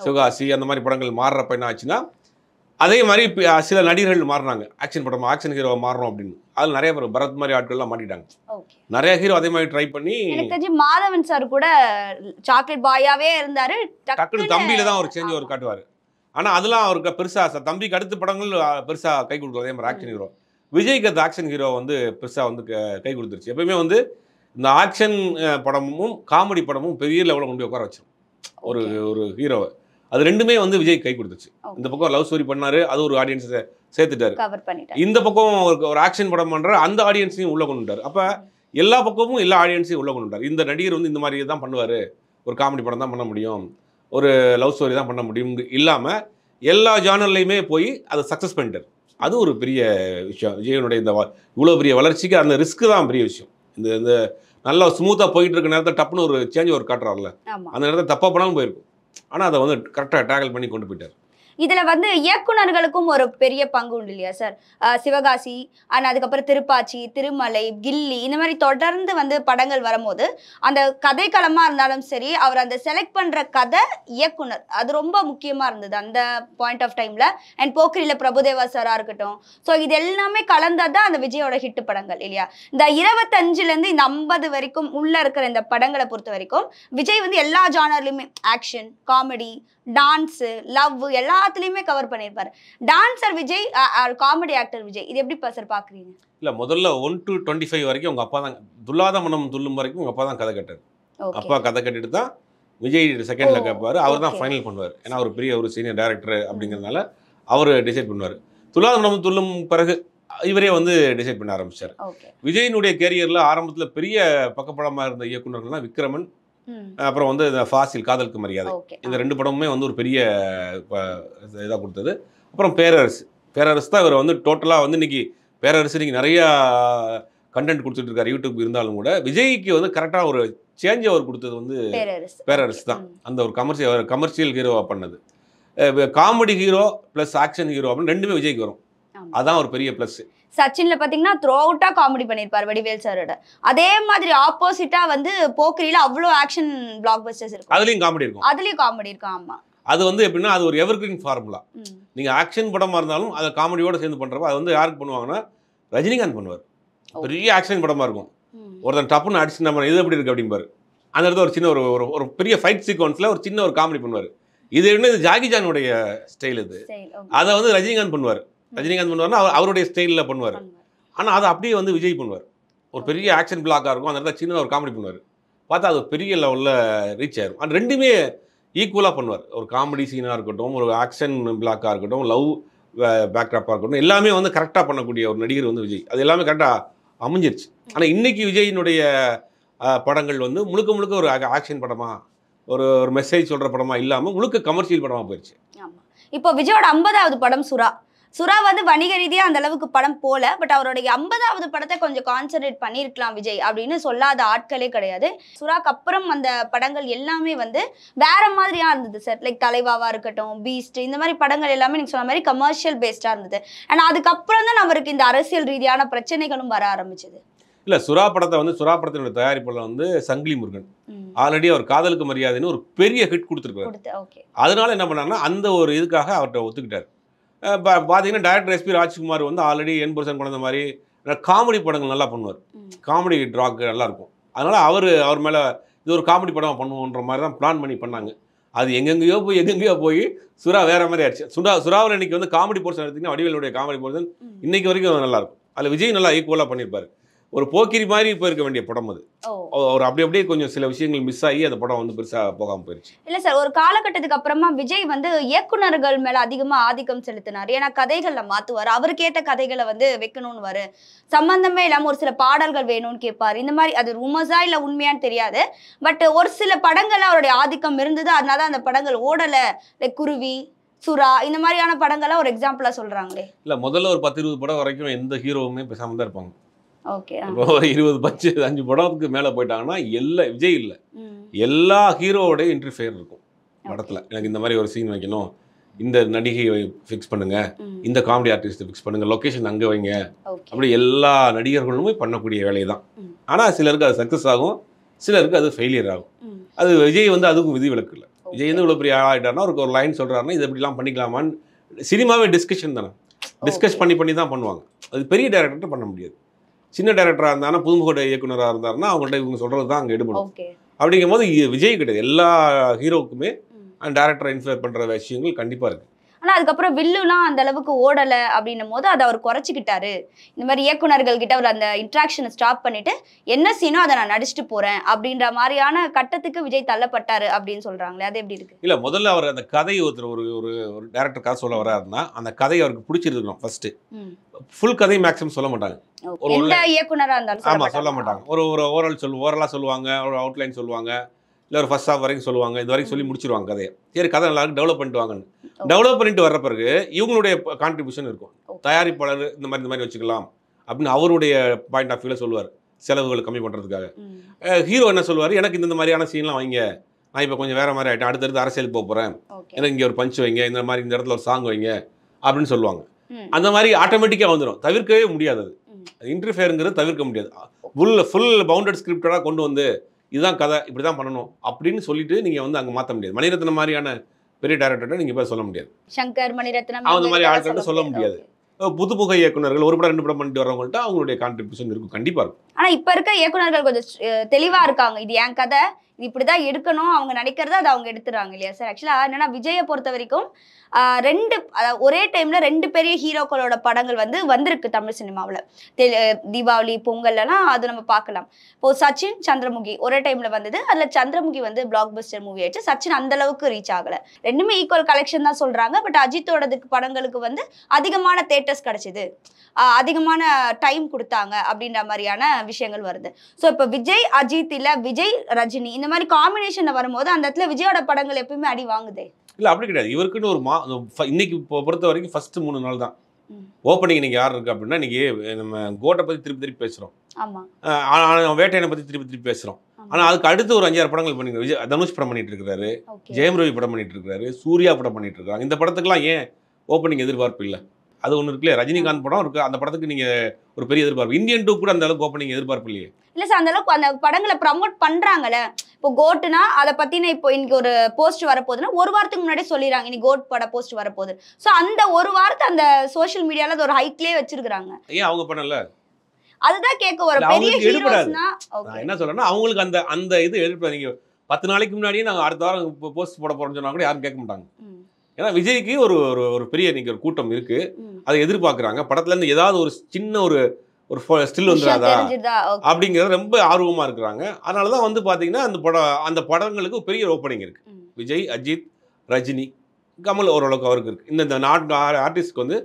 சுகாசி அந்த மாதிரி படங்கள் மாறுறப்ப என்ன ஆச்சுன்னா அதே மாதிரி சில நடிகர்கள் மாறினாங்க ஆக்ஷன் படம் ஆக்ஷன் ஹீரோ மாறணும் அப்படின்னு அதுல நிறைய பேர் பரத் மாதிரி ஆட்கள்லாம் மாட்டிட்டாங்க நிறைய ஹீரோ அதே மாதிரி ட்ரை பண்ணி எனக்கு தெரிஞ்சு மாதவன் சார் கூட சாக்லேட் பாயாவே இருந்தாரு டக்குனு தம்பியில தான் ஒரு சேஞ்ச் அவர் காட்டுவாரு ஆனா அதெல்லாம் அவருக்கு பெருசா தம்பிக்கு அடுத்த படங்கள் பெருசா கை கொடுக்கும் அதே மாதிரி ஆக்ஷன் ஹீரோ விஜய்க்கு அந்த ஆக்ஷன் ஹீரோ வந்து பெருசாக வந்து கை கொடுத்துருச்சு எப்பயுமே வந்து இந்த ஆக்ஷன் படமும் காமெடி படமும் பெரிய லெவலில் கொண்டு உட்கார வச்சிடும் ஒரு ஒரு ஹீரோவை அது ரெண்டுமே வந்து விஜய் கை கொடுத்துச்சு இந்த பக்கம் லவ் ஸ்டோரி பண்ணாரு அது ஒரு ஆடியன்ஸை சேர்த்துட்டாரு இந்த பக்கம் ஒரு ஆக்ஷன் படம் பண்ணுற அந்த ஆடியன்ஸையும் உள்ள கொண்டுட்டாரு அப்போ எல்லா பக்கமும் எல்லா ஆடியன்ஸையும் உள்ள கொண்டுட்டார் இந்த நடிகர் வந்து இந்த மாதிரி தான் பண்ணுவார் ஒரு காமெடி படம் தான் பண்ண முடியும் ஒரு லவ் ஸ்டோரி தான் பண்ண முடியும் இல்லாமல் எல்லா ஜானல்லையுமே போய் அதை சக்ஸஸ் பண்ணிட்டார் அது ஒரு பெரிய விஷயம் விஜயனுடைய இந்த இவ்வளோ பெரிய வளர்ச்சிக்கு அந்த ரிஸ்க்கு தான் பெரிய விஷயம் இந்த இந்த நல்லா ஸ்மூத்தாக போயிட்டு இருக்க நேரத்தில் டப்புன்னு ஒரு சேஞ்ச் ஒரு காட்டுறாருல அந்த நேரத்தில் தப்பாக பண்ணாலும் போயிருக்கும் ஆனால் அதை வந்து கரெக்டாக டேக்கிள் பண்ணி கொண்டு போயிட்டார் இதுல வந்து இயக்குநர்களுக்கும் ஒரு பெரிய பங்கு உண்டு இல்லையா சார் சிவகாசி அண்ட் அதுக்கப்புறம் திருப்பாச்சி திருமலை கில்லி இந்த மாதிரி தொடர்ந்து வந்து படங்கள் வரும்போது அந்த கதைக்களமாக இருந்தாலும் சரி அவர் அந்த செலக்ட் பண்ற கதை இயக்குனர் அது ரொம்ப முக்கியமா இருந்தது அந்த பாயிண்ட் ஆஃப் டைம்ல அண்ட் போக்கிரியில பிரபுதேவா சாரா இருக்கட்டும் ஸோ இது எல்லாமே தான் அந்த விஜயோட ஹிட் படங்கள் இல்லையா இந்த இருபத்தஞ்சுல இருந்து இந்த ஐம்பது வரைக்கும் உள்ள இருக்கிற இந்த படங்களை பொறுத்த வரைக்கும் விஜய் வந்து எல்லா ஜானர்லையுமே ஆக்ஷன் காமெடி டான்ஸு லவ் எல்லா எல்லாத்துலேயுமே கவர் பண்ணியிருப்பாரு dancer Vijay comedy actor Vijay இது எப்படி சார் பார்க்குறீங்க இல்லை முதல்ல ஒன் டு டுவெண்ட்டி ஃபைவ் வரைக்கும் உங்கள் அப்பா தான் துல்லாத மனம் துள்ளும் வரைக்கும் உங்கள் அப்பா தான் கதை கட்டார் அப்பா கதை கட்டிட்டு தான் விஜய் செகண்டில் கேட்பார் அவர் தான் ஃபைனல் பண்ணுவார் ஏன்னா அவர் பெரிய ஒரு சீனியர் டேரக்டர் அப்படிங்கிறதுனால அவர் டிசைட் பண்ணுவார் துல்லாத மனம் துல்லும் பிறகு இவரே வந்து டிசைட் பண்ண ஆரம்பிச்சார் விஜயினுடைய கேரியரில் ஆரம்பத்தில் பெரிய பக்கப்படமாக இருந்த இயக்குநர்கள்லாம் விக்ரமன் அப்புறம் வந்து இந்த ஃபாசில் காதலுக்கு மரியாதை இந்த ரெண்டு படமுமே வந்து ஒரு பெரிய இதாக கொடுத்தது அப்புறம் பேரரசு பேரரசு தான் இவர் வந்து டோட்டலாக வந்து இன்றைக்கி பேரரசு இன்றைக்கி நிறையா கண்டென்ட் கொடுத்துட்டு இருக்காரு யூடியூப் இருந்தாலும் கூட விஜய்க்கு வந்து கரெக்டாக ஒரு சேஞ்ச் அவர் கொடுத்தது வந்து பேரரசு தான் அந்த ஒரு கமர்ஷியல் கமர்ஷியல் ஹீரோவாக பண்ணது comedy hero plus action hero அப்படின்னு ரெண்டுமே விஜய்க்கு வரும் அதான் ஒரு பெரிய ப்ளஸ்ஸு சச்சின்ல பாத்தீங்கன்னா த்ரோ அவுட்டா காமெடி பண்ணிருப்பாரு வடிவேல் சாரோட அதே மாதிரி ஆப்போசிட்டா வந்து போக்கரியில அவ்வளோ ஆக்ஷன் பிளாக் பஸ்டர்ஸ் இருக்கும் அதுலயும் காமெடி இருக்கும் அதுலயும் காமெடி இருக்கும் ஆமா அது வந்து எப்படின்னா அது ஒரு எவர்கிரீன் ஃபார்முலா நீங்கள் ஆக்ஷன் படமாக இருந்தாலும் அதை காமெடியோடு சேர்ந்து பண்ணுறப்ப அது வந்து யாருக்கு பண்ணுவாங்கன்னா ரஜினிகாந்த் பண்ணுவார் பெரிய ஆக்ஷன் படமாக இருக்கும் ஒருத்தன் டப்புன்னு அடிச்சு நம்ம இது எப்படி இருக்குது அப்படிம்பாரு அந்த இடத்துல ஒரு சின்ன ஒரு ஒரு பெரிய ஃபைட் சீக்வன்ஸில் ஒரு சின்ன ஒரு காமெடி பண்ணுவார் இது என்ன இது ஜாகி ஜானுடைய ஸ்டைல் இது அதை வந்து ரஜினிகாந்த் பண்ணுவார் ரஜினிகாந்த் பண்ணுவார்னா அவருடைய ஸ்டைலில் பண்ணுவார் ஆனால் அதை அப்படியே வந்து விஜய் பண்ணுவார் ஒரு பெரிய ஆக்ஷன் பிளாக்காக இருக்கும் அந்த இடத்துல சின்ன ஒரு காமெடி பண்ணுவார் பார்த்தா அது ஒரு பெரிய லெவலில் ரீச் ஆயிரும் அது ரெண்டுமே ஈக்குவலாக பண்ணுவார் ஒரு காமெடி சீனாக இருக்கட்டும் ஒரு ஆக்ஷன் பிளாக்காக இருக்கட்டும் லவ் பேக்ராப்பாக இருக்கட்டும் எல்லாமே வந்து கரெக்டாக பண்ணக்கூடிய ஒரு நடிகர் வந்து விஜய் அது எல்லாமே கரெக்டாக அமைஞ்சிருச்சு ஆனால் இன்றைக்கி விஜயினுடைய படங்கள் வந்து முழுக்க முழுக்க ஒரு ஆக்ஷன் படமாக ஒரு ஒரு மெசேஜ் சொல்கிற படமாக இல்லாமல் முழுக்க கமர்ஷியல் படமாக போயிடுச்சு இப்போ விஜயோட ஐம்பதாவது படம் சுறா சுறா வந்து வணிக ரீதியாக அந்த அளவுக்கு படம் போல பட் அவருடைய ஐம்பதாவது படத்தை கொஞ்சம் கான்சென்ட்ரேட் பண்ணியிருக்கலாம் விஜய் அப்படின்னு சொல்லாத ஆட்களே கிடையாது சுறாக்கு அப்புறம் அந்த படங்கள் எல்லாமே வந்து வேற மாதிரியா இருந்தது சார் லைக் தலைவாவா இருக்கட்டும் பீஸ்ட் இந்த மாதிரி படங்கள் எல்லாமே நீங்க சொன்ன மாதிரி கமர்ஷியல் பேஸ்டா இருந்தது அண்ட் அதுக்கப்புறம் தான் அவருக்கு இந்த அரசியல் ரீதியான பிரச்சனைகளும் வர ஆரம்பிச்சது இல்லை சுறா படத்தை வந்து சுறா படத்தினுடைய தயாரிப்பாளர் வந்து சங்கிலி முருகன் ஆல்ரெடி அவர் காதலுக்கு மரியாதைன்னு ஒரு பெரிய ஹிட் கொடுத்துருக்காரு அதனால என்ன பண்ணாங்கன்னா அந்த ஒரு இதுக்காக அவர்கிட்ட ஒத்துக்கிட்டார் இப்போ பார்த்தீங்கன்னா டேரக்டர் எஸ்பி ராஜ்குமார் வந்து ஆல்ரெடி என் பர்சன்ட் குழந்த மாதிரி காமெடி படங்கள் நல்லா பண்ணுவார் காமெடி ட்ராக்கு நல்லாயிருக்கும் அதனால் அவர் அவர் மேலே இது ஒரு காமெடி படம் பண்ணுவோன்ற மாதிரி தான் பிளான் பண்ணி பண்ணாங்க அது எங்கெங்கேயோ போய் எங்கெங்கேயோ போய் சுறா வேறு மாதிரி ஆயிடுச்சு சுறா சுறாவில் இன்னைக்கு வந்து காமெடி போர்ஷன் எடுத்திங்கன்னா வடிவேலுடைய காமெடி போர்ஷன் இன்றைக்கு வரைக்கும் நல்லாயிருக்கும் அதில் விஜய் நல்லா ஈக்குவலாக பண்ணியிருப்பார் ஒரு போக்கிரி மாதிரி போயிருக்க வேண்டிய படம் அது அவர் அப்படி அப்படியே கொஞ்சம் சில விஷயங்கள் மிஸ் ஆகி அந்த படம் வந்து பெருசா போகாம போயிருச்சு இல்ல சார் ஒரு காலகட்டத்துக்கு அப்புறமா விஜய் வந்து இயக்குனர்கள் மேல அதிகமா ஆதிக்கம் செலுத்தினார் ஏன்னா கதைகள்ல மாத்துவார் அவருக்கு ஏத்த கதைகளை வந்து வைக்கணும்னு வரு சம்பந்தமே இல்லாம ஒரு சில பாடல்கள் வேணும்னு கேட்பார் இந்த மாதிரி அது ரூமர்ஸா இல்ல உண்மையான்னு தெரியாது பட் ஒரு சில படங்கள்ல அவருடைய ஆதிக்கம் இருந்தது அதனால அந்த படங்கள் ஓடல லைக் குருவி சுறா இந்த மாதிரியான படங்கள்லாம் ஒரு எக்ஸாம்பிளா சொல்றாங்களே இல்ல முதல்ல ஒரு பத்து இருபது படம் வரைக்கும் எந்த ஹீரோவுமே பேசாம தான் இருப்பாங்க இருபது பட்ஜெட் அஞ்சு படத்துக்கு மேல போயிட்டாங்கன்னா எல்லா விஜய் இல்ல எல்லா ஹீரோவோட இன்டர்ஃபியர் இருக்கும் படத்துல எனக்கு இந்த மாதிரி ஒரு சீன் வைக்கணும் இந்த நடிகையை ஃபிக்ஸ் பண்ணுங்க இந்த காமெடி ஆர்டிஸ்ட் ஃபிக்ஸ் பண்ணுங்க லொக்கேஷன் அங்கே வைங்க அப்படி எல்லா நடிகர்களுமே பண்ணக்கூடிய வேலை தான் ஆனால் சிலருக்கு அது சக்ஸஸ் ஆகும் சிலருக்கு அது ஃபெயிலியர் ஆகும் அது விஜய் வந்து அதுக்கும் விதி விலக்கு இல்லை விஜய் வந்து இவ்வளோ பெரிய ஆகிட்டார்னா அவருக்கு ஒரு லைன் சொல்கிறாருன்னா இது எப்படிலாம் பண்ணிக்கலாமான்னு சினிமாவே டிஸ்கஷன் தானே டிஸ்கஸ் பண்ணி பண்ணி தான் பண்ணுவாங்க அது பெரிய டேரக்டர்கிட்ட பண்ண முடியாது சின்ன டேரக்டராக இருந்தாலும் புதுமுக இயக்குனராக இருந்தாருன்னா அவங்கள்ட்ட இவங்க சொல்கிறது தான் அங்கே எடுபடும் அப்படிங்கும் போது விஜய் கிடையாது எல்லா ஹீரோக்குமே டேரக்டரை இன்ஃப்ளூயர் பண்ணுற விஷயங்கள் கண்டிப்பாக இருக்குது ஆனால் அதுக்கப்புறம் வில்லுலாம் அந்த அளவுக்கு ஓடலை அப்படின்னும் போது அதை அவர் குறைச்சிக்கிட்டாரு இந்த மாதிரி இயக்குநர்கள் கிட்ட அவர் அந்த இன்ட்ராக்ஷனை ஸ்டாப் பண்ணிட்டு என்ன சீனோ அதை நான் நடிச்சுட்டு போறேன் அப்படின்ற மாதிரியான கட்டத்துக்கு விஜய் தள்ளப்பட்டாரு அப்படின்னு சொல்றாங்களே அது எப்படி இருக்கு இல்லை முதல்ல அவர் அந்த கதை ஒருத்தர் ஒரு ஒரு டேரக்டர் கதை சொல்ல வராருன்னா அந்த கதை அவருக்கு பிடிச்சிருக்கணும் ஃபர்ஸ்ட் ஃபுல் கதை மேக்ஸிமம் சொல்ல மாட்டாங்க ஒரு இயக்குனராக இருந்தாலும் ஆமாம் சொல்ல மாட்டாங்க ஒரு ஒரு ஓரல் சொல் ஓரலாக சொல்லுவாங்க ஒரு அவுட்லைன் சொல்லுவாங்க இல்லை ஒரு ஃபர்ஸ்ட் ஆஃப் வரைக்கும் சொல்லுவாங்க இது வரைக்கும் சொல்லி முடிச்சிருவாங்க கதையை சரி கதை நல்லா டெவலப் பண்ணிட்டு வாங்கன்னு டெவலப் பண்ணிட்டு வர்ற பிறகு இவங்களுடைய கான்ட்ரிபியூஷன் இருக்கும் தயாரிப்பாளர் இந்த மாதிரி இந்த மாதிரி வச்சுக்கலாம் அப்படின்னு அவருடைய பாயிண்ட் ஆஃப் வியூவில் சொல்லுவார் செலவுகளை கம்மி பண்ணுறதுக்காக ஹீரோ என்ன சொல்லுவார் எனக்கு இந்த மாதிரியான சீன்லாம் வைங்க நான் இப்போ கொஞ்சம் வேறு மாதிரி ஆகிட்டேன் அடுத்தடுத்து அரசியல் போக போகிறேன் எனக்கு இங்கே ஒரு பஞ்ச் வைங்க இந்த மாதிரி இந்த இடத்துல ஒரு சாங் வைங்க அப்படின்னு சொல்லுவாங்க அந்த மாதிரி ஆட்டோமேட்டிக்காக வந்துடும் தவிர்க்கவே முடியாது அது இன்டர்ஃபியருங்கிறது தவிர்க்க முடியாது ஃபுல் ஃபுல் பவுண்டட் ஸ்கிரிப்டடாக கொண்டு வந்து இதுதான் கதை இப்படி தான் பண்ணணும் அப்படின்னு சொல்லிட்டு நீங்கள் வந்து அங்கே மாற்ற முடியாது மணிரத்னம் மாதிரியான பெரிய டேரக்டர்கிட்ட நீங்கள் போய் சொல்ல முடியாது சங்கர் மணிரத்னம் அந்த மாதிரி ஆட்கள்கிட்ட சொல்ல முடியாது புதுமுக இயக்குநர்கள் ஒரு படம் ரெண்டு படம் பண்ணிட்டு வரவங்கள்ட்ட அவங்களுடைய கான்ட்ரிபியூஷன் இருக்கும் கண்டிப்பாக இருக்கும் ஆனால் இப்போ இருக்க இயக்குநர்கள் கொஞ்சம் தெளிவாக இருக்காங்க இது என் கதை இப்படிதான் எடுக்கணும் அவங்க நினைக்கிறத அதை அவங்க எடுத்துறாங்க இல்லையா சார் ஆக்சுவலாக என்னன்னா விஜயை பொறுத்த வரைக்கும் ரெண்டு ஒரே டைம்ல ரெண்டு பெரிய ஹீரோக்களோட படங்கள் வந்து வந்திருக்கு தமிழ் சினிமாவில் தீபாவளி பொங்கல்லாம் அது நம்ம பார்க்கலாம் இப்போ சச்சின் சந்திரமுகி ஒரே டைம்ல வந்தது அதுல சந்திரமுகி வந்து பிளாக் பஸ்டர் மூவி ஆயிடுச்சு சச்சின் அந்த அளவுக்கு ரீச் ஆகல ரெண்டுமே ஈக்குவல் கலெக்ஷன் தான் சொல்றாங்க பட் அஜித்தோட படங்களுக்கு வந்து அதிகமான தேட்டர்ஸ் கிடைச்சிது அதிகமான டைம் கொடுத்தாங்க அப்படின்ற மாதிரியான விஷயங்கள் வருது ஸோ இப்போ விஜய் அஜித் இல்லை விஜய் ரஜினி இந்த இந்த மாதிரி காம்பினேஷன்ல வரும்போது அந்த இடத்துல விஜயோட படங்கள் எப்பயுமே அடி வாங்குதே இல்லை அப்படி கிடையாது இவருக்குன்னு ஒரு மா இன்னைக்கு பொறுத்த வரைக்கும் ஃபர்ஸ்ட் மூணு நாள் தான் ஓப்பனிங் இன்னைக்கு யார் இருக்கு அப்படின்னா இன்னைக்கு நம்ம கோட்டை பத்தி திருப்பி திருப்பி பேசுறோம் வேட்டையான வேட்டையனை பத்தி திருப்பி திருப்பி பேசுறோம் ஆனா அதுக்கு அடுத்து ஒரு அஞ்சாறு படங்கள் பண்ணி விஜய் தனுஷ் படம் பண்ணிட்டு இருக்காரு ஜெயம் ரவி படம் பண்ணிட்டு இருக்காரு சூர்யா படம் பண்ணிட்டு இருக்காங்க இந்த படத்துக்குலாம் ஏன் ஓப்பனிங் எதிர்பார்ப்பு இல்லை அது ஒன்று இருக்குல்ல ரஜினிகாந்த் படம் இருக்கு அந்த படத்துக்கு நீங்க ஒரு பெரிய எதிர்பார்ப்பு இந்தியன் டூ கூட அந்த அளவுக்கு ஓப்பனிங் எதிர்பார்ப்பு இல்லையே இல்ல சார் அந்த அளவுக்கு அந்த படங்களை ப்ரமோட் பண்றாங்கல்ல இப்போ கோட்டுனா அதை பற்றின இப்போ இன்னைக்கு ஒரு போஸ்ட் வரப்போகுதுன்னா ஒரு வாரத்துக்கு முன்னாடியே சொல்லிடுறாங்க இனி கோட் பட போஸ்ட் வரப்போகுது ஸோ அந்த ஒரு வாரத்தை அந்த சோஷியல் மீடியால அது ஒரு ஹைக்லேயே வச்சிருக்கிறாங்க ஏன் அவங்க பண்ணல அதுதான் கேட்க வர பெரிய என்ன சொல்றேன்னா அவங்களுக்கு அந்த அந்த இது எழுப்ப நீங்க பத்து நாளைக்கு முன்னாடியே நாங்கள் அடுத்த வாரம் போஸ்ட் போட போறோம்னு சொன்னா கூட யாரும் கேட்க மாட்டாங்க ஏன்னா விஜய்க்கு ஒரு ஒரு பெரிய நீங்க ஒரு கூட்டம் இருக்கு அதை எதிர்பார்க்குறாங்க படத்துல இருந்து ஏதாவது ஒரு சின்ன ஒரு ஒரு ஸ்டில் வந்துடாதா அப்படிங்கிறது ரொம்ப ஆர்வமாக இருக்கிறாங்க அதனால தான் வந்து பார்த்தீங்கன்னா அந்த படம் அந்த படங்களுக்கு பெரிய ஓப்பனிங் இருக்குது விஜய் அஜித் ரஜினி கமல் ஓரளவுக்கு அவருக்கு இருக்கு இந்த நாட்டு ஆர்டிஸ்ட்க்கு வந்து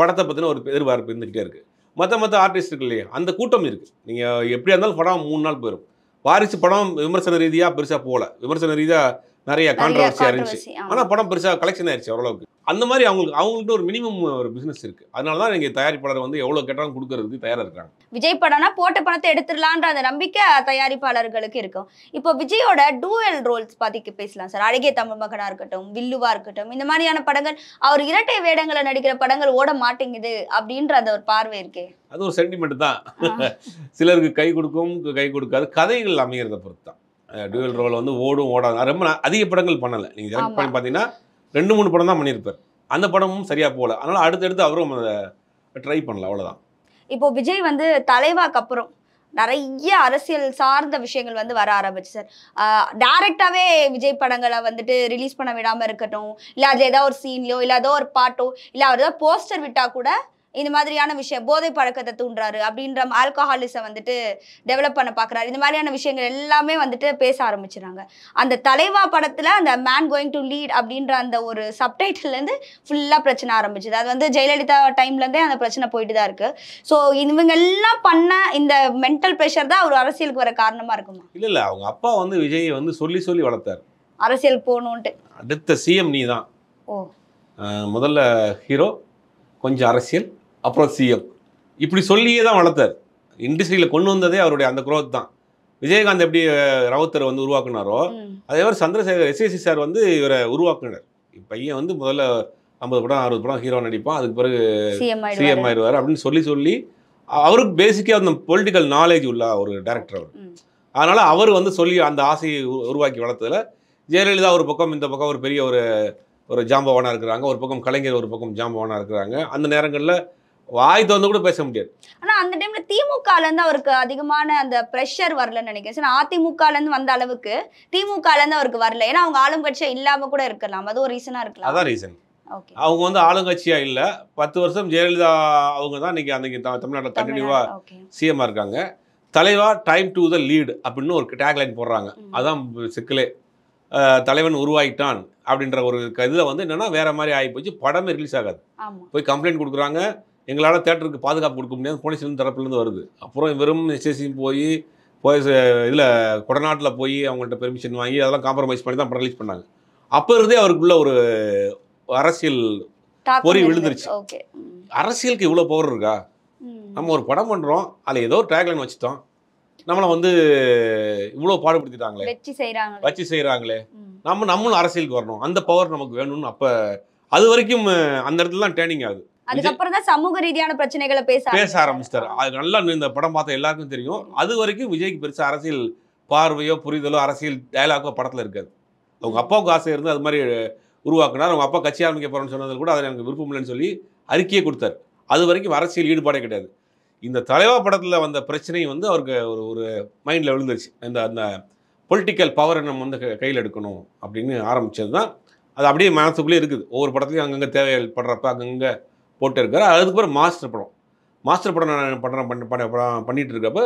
படத்தை பற்றின ஒரு எதிர்பார்ப்பு இருந்துக்கிட்டே இருக்குது மற்ற மற்ற ஆர்டிஸ்ட் இருக்கு இல்லையா அந்த கூட்டம் இருக்குது நீங்கள் எப்படியா இருந்தாலும் படம் மூணு நாள் போயிடும் வாரிசு படம் விமர்சன ரீதியாக பெருசாக போகல விமர்சன ரீதியாக நிறைய கான்ட்ரவர்சி இருந்துச்சு ஆனால் படம் பெருசாக கலெக்ஷன் ஆயிடுச்சு ஓரளவுக்கு அந்த மாதிரி அவங்களுக்கு அவங்கள்ட்ட ஒரு மினிமம் ஒரு பிசினஸ் இருக்கு அதனால தான் இங்கே தயாரிப்பாளர் வந்து எவ்வளோ கேட்டாலும் கொடுக்கறதுக்கு தயாராக இருக்காங்க விஜய் படம்னா போட்ட பணத்தை எடுத்துடலான்ற அந்த நம்பிக்கை தயாரிப்பாளர்களுக்கு இருக்கும் இப்போ விஜயோட டூஎல் ரோல்ஸ் பற்றி பேசலாம் சார் அழகிய தமிழ் மகனாக இருக்கட்டும் வில்லுவா இருக்கட்டும் இந்த மாதிரியான படங்கள் அவர் இரட்டை வேடங்களை நடிக்கிற படங்கள் ஓட மாட்டேங்குது அப்படின்ற அந்த ஒரு பார்வை இருக்கே அது ஒரு சென்டிமெண்ட் தான் சிலருக்கு கை கொடுக்கும் கை கொடுக்காது கதைகள் அமைகிறத பொறுத்து தான் டூயல் ரோல் வந்து ஓடும் ஓடாது ரொம்ப அதிக படங்கள் பண்ணலை நீங்கள் செலக்ட் பண்ணி பார்த்தீங்கன்னா ரெண்டு மூணு படம் தான் பண்ணியிருப்பார் அந்த படமும் சரியாக போகல அதனால் அடுத்தடுத்து அவரும் அதை ட்ரை பண்ணல அவ்வளோதான் இப்போ விஜய் வந்து தலைவாக்கு அப்புறம் நிறைய அரசியல் சார்ந்த விஷயங்கள் வந்து வர ஆரம்பிச்சு சார் டேரெக்டாகவே விஜய் படங்களை வந்துட்டு ரிலீஸ் பண்ண விடாமல் இருக்கட்டும் இல்லை அது ஏதாவது ஒரு சீன்லையோ இல்லை ஏதோ ஒரு பாட்டோ இல்லை அவர் ஏதாவது போஸ்டர் விட்டால் கூட இந்த மாதிரியான விஷயம் போதை பழக்கத்தை தூண்டுறாரு அப்படின்ற ஆல்கஹாலிசம் வந்துட்டு டெவலப் பண்ண பார்க்குறாரு இந்த மாதிரியான விஷயங்கள் எல்லாமே வந்துட்டு பேச ஆரம்பிச்சுறாங்க அந்த தலைவா படத்தில் அந்த மேன் கோயிங் டு லீட் அப்படின்ற அந்த ஒரு சப்டைட்டில்லேருந்து ஃபுல்லாக பிரச்சனை ஆரம்பிச்சுது அது வந்து ஜெயலலிதா டைம்லேருந்தே அந்த பிரச்சனை போயிட்டு தான் இருக்குது ஸோ இவங்க எல்லாம் பண்ண இந்த மென்டல் ப்ரெஷர் தான் ஒரு அரசியலுக்கு வர காரணமாக இருக்குமா இல்லை இல்லை அவங்க அப்பா வந்து விஜயை வந்து சொல்லி சொல்லி வளர்த்தார் அரசியலுக்கு போகணுன்ட்டு அடுத்த சிஎம் நீ தான் ஓ முதல்ல ஹீரோ கொஞ்சம் அரசியல் அப்புறம் சிஎம் இப்படி சொல்லியே தான் வளர்த்தார் இண்டஸ்ட்ரியில் கொண்டு வந்ததே அவருடைய அந்த குரோத் தான் விஜயகாந்த் எப்படி ரவுத்தர் வந்து உருவாக்குனாரோ அதே மாதிரி சந்திரசேகர் எஸ்எஸ்சி சார் வந்து இவரை உருவாக்குனார் பையன் வந்து முதல்ல ஐம்பது படம் அறுபது படம் ஹீரோ நடிப்பான் அதுக்கு பிறகு சிஎம் ஆயிடுவார் அப்படின்னு சொல்லி சொல்லி அவருக்கு பேசிக்காக அந்த பொலிட்டிக்கல் நாலேஜ் உள்ள ஒரு டேரக்டர் அவர் அதனால் அவர் வந்து சொல்லி அந்த ஆசையை உருவாக்கி வளர்த்ததில் ஜெயலலிதா ஒரு பக்கம் இந்த பக்கம் ஒரு பெரிய ஒரு ஒரு ஜாம்பவானாக இருக்கிறாங்க ஒரு பக்கம் கலைஞர் ஒரு பக்கம் ஜாம்பவானாக இருக்கிறாங்க அந்த நேரங்களில் வாய் திறந்து கூட பேச முடியாது ஆனால் அந்த டைமில் திமுகலேருந்து அவருக்கு அதிகமான அந்த ப்ரெஷர் வரலன்னு நினைக்கிறேன் சார் அதிமுகலேருந்து வந்த அளவுக்கு திமுகலேருந்து அவருக்கு வரல ஏன்னா அவங்க ஆளுங்கட்சியாக இல்லாமல் கூட இருக்கலாம் அது ஒரு ரீசனாக இருக்கலாம் அதான் ரீசன் அவங்க வந்து ஆளுங்கட்சியாக இல்லை பத்து வருஷம் ஜெயலலிதா அவங்க தான் இன்னைக்கு த தமிழ்நாட்டில் கண்டினியூவா சிஎம்மா இருக்காங்க தலைவா டைம் டு த லீடு அப்படின்னு ஒரு டேக்லைன் போடுறாங்க அதுதான் சிக்கலே தலைவன் உருவாயிட்டான் அப்படின்ற ஒரு இதில் வந்து என்னென்னா வேறு மாதிரி ஆகி போச்சு படமே ரிலீஸ் ஆகாது போய் கம்ப்ளைண்ட் கொடுக்குறாங்க எங்களால் தேட்டருக்கு பாதுகாப்பு கொடுக்க முடியாது போலீஸ்லேருந்து தரப்புலேருந்து வருது அப்புறம் வெறும் எஸ்எஸ்சி போய் போய் இதில் கொடநாட்டில் போய் அவங்கள்ட்ட பெர்மிஷன் வாங்கி அதெல்லாம் காம்ப்ரமைஸ் பண்ணி தான் படம் ரிலீஸ் பண்ணாங்க அப்போ இருந்தே அவருக்குள்ள ஒரு அரசியல் பொறி விழுந்துருச்சு அரசியலுக்கு இவ்வளோ பவர் இருக்கா நம்ம ஒரு படம் பண்ணுறோம் அதில் ஏதோ ஒரு டேக்லைன் வச்சுட்டோம் நம்மளை வந்து இவ்வளோ பாடுபடுத்திட்டாங்களே வச்சு செய்கிறாங்க வச்சு செய்கிறாங்களே நம்ம நம்மளும் அரசியலுக்கு வரணும் அந்த பவர் நமக்கு வேணும்னு அப்போ அது வரைக்கும் அந்த இடத்துல தான் டேர்னிங் ஆகுது அதுக்கப்புறம் தான் சமூக ரீதியான பிரச்சனைகளை பேச பேச ஆரம்பிச்சிட்டாரு அது நல்லா இந்த படம் பார்த்த எல்லாருக்கும் தெரியும் அது வரைக்கும் விஜய்க்கு பெருசா அரசியல் பார்வையோ புரிதலோ அரசியல் டயலாகோ படத்தில் இருக்காது அவங்க அப்பாவுக்கு ஆசை இருந்து அது மாதிரி உருவாக்குனார் அவங்க அப்பா கட்சி ஆரம்பிக்க போகிறோன்னு சொன்னதில் கூட அதில் எனக்கு விருப்பம் இல்லைன்னு சொல்லி அறிக்கையை கொடுத்தாரு அது வரைக்கும் அரசியல் ஈடுபாடே கிடையாது இந்த தலைவா படத்தில் வந்த பிரச்சனை வந்து அவருக்கு ஒரு ஒரு மைண்டில் விழுந்துருச்சு இந்த அந்த பொலிட்டிக்கல் பவரை நம்ம வந்து கையில் எடுக்கணும் அப்படின்னு ஆரம்பித்தது தான் அது அப்படியே மனசுக்குள்ளே இருக்குது ஒவ்வொரு படத்துலையும் அங்கங்கே தேவைகள் படுறப்ப அங்கங்கே போட்டு இருக்காரு அதுக்கப்புறம் மாஸ்டர் படம் மாஸ்டர் படம் நான் படம் பண்ண படம் பண்ணிகிட்டு இருக்கப்ப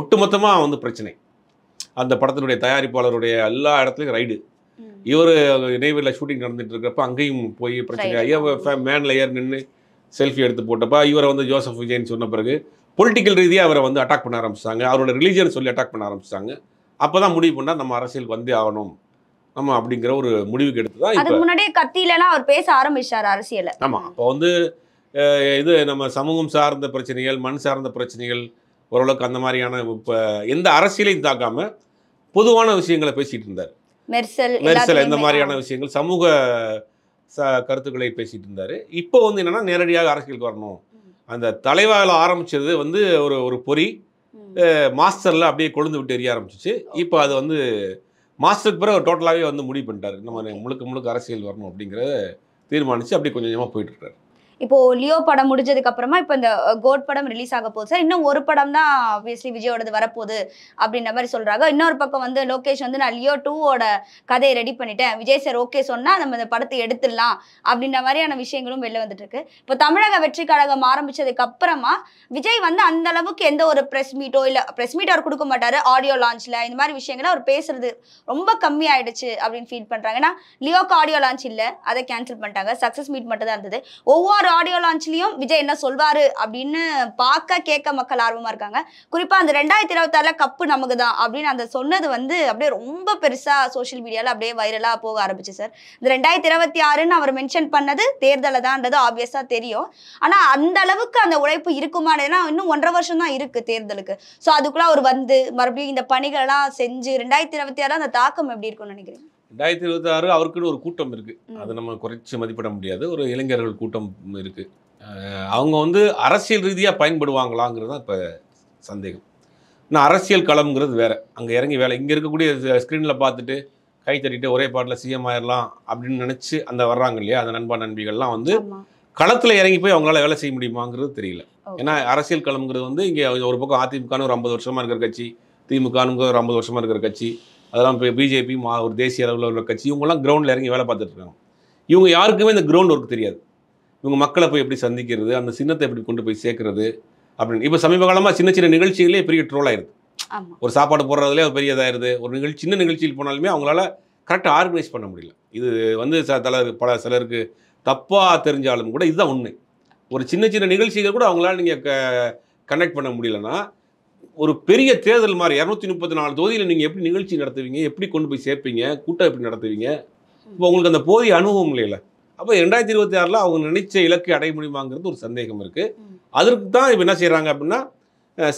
ஒட்டுமொத்தமாக வந்து பிரச்சனை அந்த படத்தினுடைய தயாரிப்பாளருடைய எல்லா இடத்துலையும் ரைடு இவர் நெய்வேலியில் ஷூட்டிங் நடந்துகிட்டு இருக்கிறப்ப அங்கேயும் போய் பிரச்சனை ஐயா மேனில் ஏறி நின்று செல்ஃபி எடுத்து போட்டப்போ இவரை வந்து ஜோசப் விஜய்னு சொன்ன பிறகு பொலிட்டிக்கல் ரீதியாக அவரை வந்து அட்டாக் பண்ண ஆரம்பிச்சாங்க அவரோட ரிலீஜியன் சொல்லி அட்டாக் பண்ண ஆரம்பிச்சாங்க அப்போ தான் முடிவு பண்ணால் நம்ம அரசியலுக்கு வந்தே ஆகணும் நம்ம அப்படிங்கிற ஒரு முடிவுக்கு எடுத்து தான் அதுக்கு முன்னாடியே கத்தியிலலாம் அவர் பேச ஆரம்பிச்சார் அரசியல் ஆமாம் அப்போ வந்து இது நம்ம சமூகம் சார்ந்த பிரச்சனைகள் மண் சார்ந்த பிரச்சனைகள் ஓரளவுக்கு அந்த மாதிரியான இப்போ எந்த அரசியலையும் தாக்காம பொதுவான விஷயங்களை பேசிகிட்டு இருந்தார் மெர்சல் மெர்சல் இந்த மாதிரியான விஷயங்கள் சமூக ச கருத்துக்களை பேசிகிட்டு இருந்தார் இப்போ வந்து என்னென்னா நேரடியாக அரசியலுக்கு வரணும் அந்த தலைவாயில் ஆரம்பித்தது வந்து ஒரு ஒரு பொறி மாஸ்டரில் அப்படியே கொழுந்து விட்டு எரிய ஆரம்பிச்சிச்சு இப்போ அது வந்து மாஸ்டருக்கு பிறகு டோட்டலாகவே வந்து முடிவு பண்ணிட்டாரு மாதிரி முழுக்க முழுக்க அரசியல் வரணும் அப்படிங்கிறத தீர்மானித்து அப்படி கொஞ்சம் கொஞ்சமாக போயிட்டுருக்காரு இப்போ லியோ படம் முடிஞ்சதுக்கு அப்புறமா இப்போ இந்த கோட் படம் ரிலீஸ் ஆக போகுது சார் இன்னும் ஒரு படம் தான் ஆப்வியஸ்லி விஜயோடது வரப்போகுது அப்படின்ற மாதிரி சொல்றாங்க இன்னொரு பக்கம் வந்து லோகேஷ் வந்து நான் லியோ டூவோட கதையை ரெடி பண்ணிட்டேன் விஜய் சார் ஓகே சொன்னா நம்ம இந்த படத்தை எடுத்துடலாம் அப்படின்ற மாதிரியான விஷயங்களும் வெளில வந்துட்டு இருக்கு இப்போ தமிழக வெற்றி கழகம் ஆரம்பிச்சதுக்கு அப்புறமா விஜய் வந்து அந்த அளவுக்கு எந்த ஒரு ப்ரெஸ் மீட்டோ இல்லை ப்ரெஸ் மீட் அவர் கொடுக்க மாட்டாரு ஆடியோ லான்ச்ல இந்த மாதிரி விஷயங்களை அவர் பேசுறது ரொம்ப கம்மி ஆயிடுச்சு அப்படின்னு ஃபீல் பண்றாங்க ஏன்னா லியோக்கு ஆடியோ லான்ச் இல்லை அதை கேன்சல் பண்ணிட்டாங்க சக்சஸ் மீட் மட்டும் தான் இருந்தது ஒவ்வொரு ஒவ்வொரு ஆடியோ லான்ச்லயும் விஜய் என்ன சொல்வாரு அப்படின்னு பார்க்க கேட்க மக்கள் ஆர்வமா இருக்காங்க குறிப்பா அந்த ரெண்டாயிரத்தி இருபத்தாறுல கப்பு நமக்கு தான் அப்படின்னு அந்த சொன்னது வந்து அப்படியே ரொம்ப பெருசா சோசியல் மீடியால அப்படியே வைரலா போக ஆரம்பிச்சு சார் இந்த ரெண்டாயிரத்தி இருபத்தி ஆறுன்னு அவர் மென்ஷன் பண்ணது தேர்தல தான்ன்றது ஆப்வியஸா தெரியும் ஆனா அந்த அளவுக்கு அந்த உழைப்பு இருக்குமானதுன்னா இன்னும் ஒன்றரை வருஷம் தான் இருக்கு தேர்தலுக்கு ஸோ அதுக்குள்ள அவர் வந்து மறுபடியும் இந்த எல்லாம் செஞ்சு ரெண்டாயிரத்தி இருபத்தி ஆறு அந்த தாக்கம் எப்படி இருக்கும்னு நினைக்கிறேன் ரெண்டாயிரத்தி இருபத்தி ஆறு அவருக்குன்னு ஒரு கூட்டம் இருக்குது அதை நம்ம குறைச்சி மதிப்பிட முடியாது ஒரு இளைஞர்கள் கூட்டம் இருக்குது அவங்க வந்து அரசியல் ரீதியாக பயன்படுவாங்களாங்கிறது தான் இப்போ சந்தேகம் ஆனால் அரசியல் களம்ங்கிறது வேறு அங்கே இறங்கி வேலை இங்கே இருக்கக்கூடிய ஸ்க்ரீனில் பார்த்துட்டு கை தட்டிட்டு ஒரே பாட்டில் சிஎம் ஆயிடலாம் அப்படின்னு நினச்சி அந்த வர்றாங்க இல்லையா அந்த நண்பா நண்பிகள்லாம் வந்து களத்தில் இறங்கி போய் அவங்களால வேலை செய்ய முடியுமாங்கிறது தெரியல ஏன்னா அரசியல் களம்ங்கிறது வந்து இங்கே ஒரு பக்கம் அதிமுகன்னு ஒரு ஐம்பது வருஷமாக இருக்கிற கட்சி திமுகனுங்க ஒரு ஐம்பது வருஷமாக இருக்கிற கட்சி அதெல்லாம் இப்போ பிஜேபி மா ஒரு தேசிய அளவில் உள்ள கட்சி இவங்கெல்லாம் கிரவுண்டில் இறங்கி வேலை பார்த்துட்டு இருக்காங்க இவங்க யாருக்குமே இந்த கிரவுண்ட் ஒர்க் தெரியாது இவங்க மக்களை போய் எப்படி சந்திக்கிறது அந்த சின்னத்தை எப்படி கொண்டு போய் சேர்க்கறது அப்படின்னு இப்போ சமீப காலமாக சின்ன சின்ன நிகழ்ச்சிகளே பெரிய ட்ரோல் ஆயிருது ஒரு சாப்பாடு போடுறதுலே ஒரு பெரிய இதாயிருது ஒரு நிகழ்ச்சி சின்ன நிகழ்ச்சியில் போனாலுமே அவங்களால கரெக்டாக ஆர்கனைஸ் பண்ண முடியல இது வந்து ச தல பல சிலருக்கு தப்பாக தெரிஞ்சாலும் கூட இதுதான் உண்மை ஒரு சின்ன சின்ன நிகழ்ச்சிகள் கூட அவங்களால நீங்கள் க கனெக்ட் பண்ண முடியலன்னா ஒரு பெரிய தேர்தல் மாதிரி இரநூத்தி முப்பத்தி நாலு தொகுதியில் நீங்கள் எப்படி நிகழ்ச்சி நடத்துவீங்க எப்படி கொண்டு போய் சேர்ப்பீங்க கூட்டம் எப்படி நடத்துவீங்க இப்போ உங்களுக்கு அந்த போதிய அனுபவம் இல்லையில அப்போ ரெண்டாயிரத்தி இருபத்தி ஆறில் அவங்க நினைச்ச இலக்கு அடைய முடியுமாங்கிறது ஒரு சந்தேகம் இருக்குது அதற்கு தான் இப்போ என்ன செய்கிறாங்க அப்படின்னா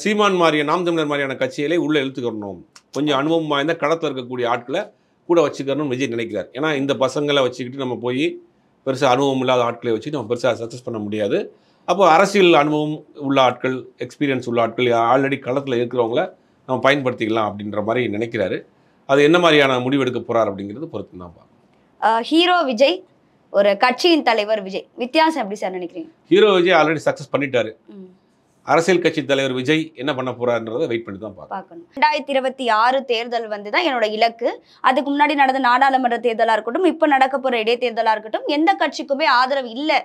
சீமான் மாதிரிய நாம் தமிழர் மாதிரியான கட்சிகளை உள்ளே எழுத்துக்கணும் கொஞ்சம் அனுபவம் வாய்ந்த களத்தில் இருக்கக்கூடிய ஆட்களை கூட வச்சுக்கணும்னு விஜய் நினைக்கிறார் ஏன்னா இந்த பசங்களை வச்சுக்கிட்டு நம்ம போய் பெருசாக அனுபவம் இல்லாத ஆட்களை வச்சு நம்ம பெருசாக சக்ஸஸ் பண்ண முடியாது அப்போ அரசியல் அனுபவம் உள்ள ஆட்கள் எக்ஸ்பீரியன்ஸ் உள்ள ஆட்கள் ஆல்ரெடி களத்தில் இருக்கிறவங்கள நம்ம பயன்படுத்திக்கலாம் அப்படின்ற மாதிரி நினைக்கிறாரு அது என்ன மாதிரியான முடிவெடுக்க போகிறார் அப்படிங்கிறது பொறுத்து தான் பார்க்கணும் ஹீரோ விஜய் ஒரு கட்சியின் தலைவர் விஜய் வித்தியாசம் எப்படி சார் நினைக்கிறீங்க ஹீரோ விஜய் ஆல்ரெடி சக்ஸஸ் பண்ணிட்டாரு அரசியல் கட்சி தலைவர் விஜய் என்ன பண்ண போறாருன்றதை வெயிட் பண்ணி தான் பார்க்கணும் ரெண்டாயிரத்தி இருபத்தி ஆறு தேர்தல் வந்து தான் என்னோட இலக்கு அதுக்கு முன்னாடி நடந்த நாடாளுமன்ற தேர்தலாக இருக்கட்டும் இப்போ நடக்க போகிற இடைத்தேர்தலாக இருக்கட்டும் எந்த கட்சிக்குமே ஆதரவு இல்லை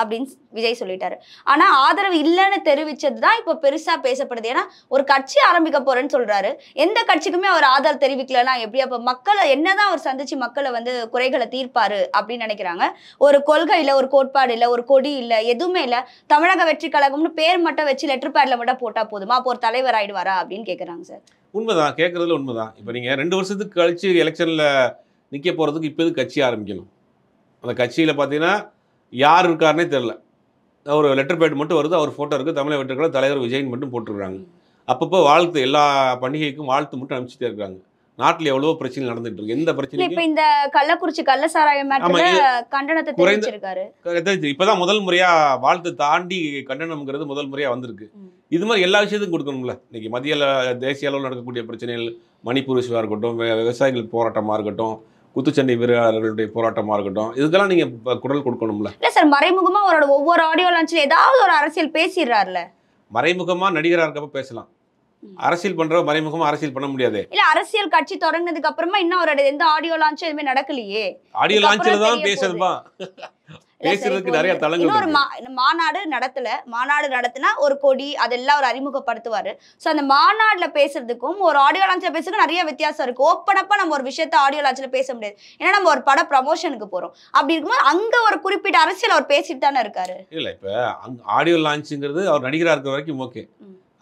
அப்படின்னு விஜய் சொல்லிட்டாரு ஆனா ஆதரவு இல்லைன்னு தெரிவிச்சது தான் இப்போ பெருசா பேசப்படுது ஏன்னா ஒரு கட்சி ஆரம்பிக்க போறேன்னு சொல்றாரு எந்த கட்சிக்குமே அவர் ஆதரவு தெரிவிக்கலன்னா எப்படி அப்ப மக்களை என்னதான் அவர் சந்திச்சு மக்களை வந்து குறைகளை தீர்ப்பாரு அப்படின்னு நினைக்கிறாங்க ஒரு கொள்கை இல்லை ஒரு கோட்பாடு இல்லை ஒரு கொடி இல்லை எதுவுமே இல்லை தமிழக வெற்றி கழகம்னு பேர் மட்டும் வச்சு லெட்டர் பேட்ல மட்டும் போட்டா போதுமா அப்போ ஒரு தலைவர் ஆயிடுவாரா அப்படின்னு கேக்குறாங்க சார் உண்மைதான் கேட்கறதுல உண்மைதான் இப்போ நீங்க ரெண்டு வருஷத்துக்கு கழிச்சு எலெக்ஷன்ல நிற்க போறதுக்கு இப்போ கட்சி ஆரம்பிக்கணும் அந்த கட்சியில் பார்த்தீங்கன்னா யார் இருக்காருன்னே தெரில அவர் லெட்டர் பேட் மட்டும் வருது அவர் ஃபோட்டோ இருக்குது தமிழக வெற்றிகளை தலைவர் விஜயன் மட்டும் போட்டிருக்காங்க அப்பப்போ வாழ்த்து எல்லா பண்டிகைக்கும் வாழ்த்து மட்டும் அனுப்பிச்சுட்டே இருக்காங்க நாட்டில் எவ்வளவோ பிரச்சனை நடந்துட்டு இருக்கு எந்த பிரச்சனையும் இப்போ இந்த கள்ளக்குறிச்சி கள்ள கண்டனத்தை தெரிவிச்சிருக்காரு இப்பதான் முதல் முறையா வாழ்த்து தாண்டி கண்டனம்ங்கிறது முதல் முறையா வந்திருக்கு இது மாதிரி எல்லா விஷயத்தையும் கொடுக்கணும்ல இன்னைக்கு மத்திய தேசிய அளவில் நடக்கக்கூடிய பிரச்சனைகள் மணிப்பூர் இஷ்யூவாக இருக்கட்டும் விவசாயிகள் போராட்டமாக இருக்கட்டும் குத்துச்சண்டை வீரர்களுடைய போராட்டமாக இருக்கட்டும் இதுக்கெல்லாம் நீங்கள் குரல் கொடுக்கணும்ல இல்லை சார் மறைமுகமாக அவரோட ஒவ்வொரு ஆடியோ லான்ச்சில் ஏதாவது ஒரு அரசியல் பேசிடுறாருல மறைமுகமாக நடிகராக இருக்கப்ப பேசலாம் அரசியல் பண்ற மறைமுகமா அரசியல் பண்ண முடியாது இல்ல அரசியல் கட்சி தொடங்கினதுக்கு அப்புறமா இன்னும் அவரோட எந்த ஆடியோ லான்ச்சும் எதுவுமே நடக்கலையே ஆடியோ லான்ச்சில் தான் பேசுறதுக்கு நிறைய தளங்கள் ஒரு மாநாடு நடத்தல மாநாடு நடத்தினா ஒரு கொடி அதெல்லாம் அவர் அறிமுகப்படுத்துவாரு சோ அந்த மாநாடுல பேசுறதுக்கும் ஒரு ஆடியோ லான்ச்ல பேசுறதுக்கும் நிறைய வித்தியாசம் இருக்கு ஓப்பனப்பா நம்ம ஒரு விஷயத்த ஆடியோ லான்ச்ல பேச முடியாது ஏன்னா நம்ம ஒரு பட ப்ரமோஷனுக்கு போறோம் அப்படி இருக்கும்போது அங்க ஒரு குறிப்பிட்ட அரசியல் அவர் பேசிட்டு தானே இருக்காரு இல்ல இப்ப ஆடியோ லான்ச்சுங்கிறது அவர் நடிகரா இருக்கிற வரைக்கும் ஓகே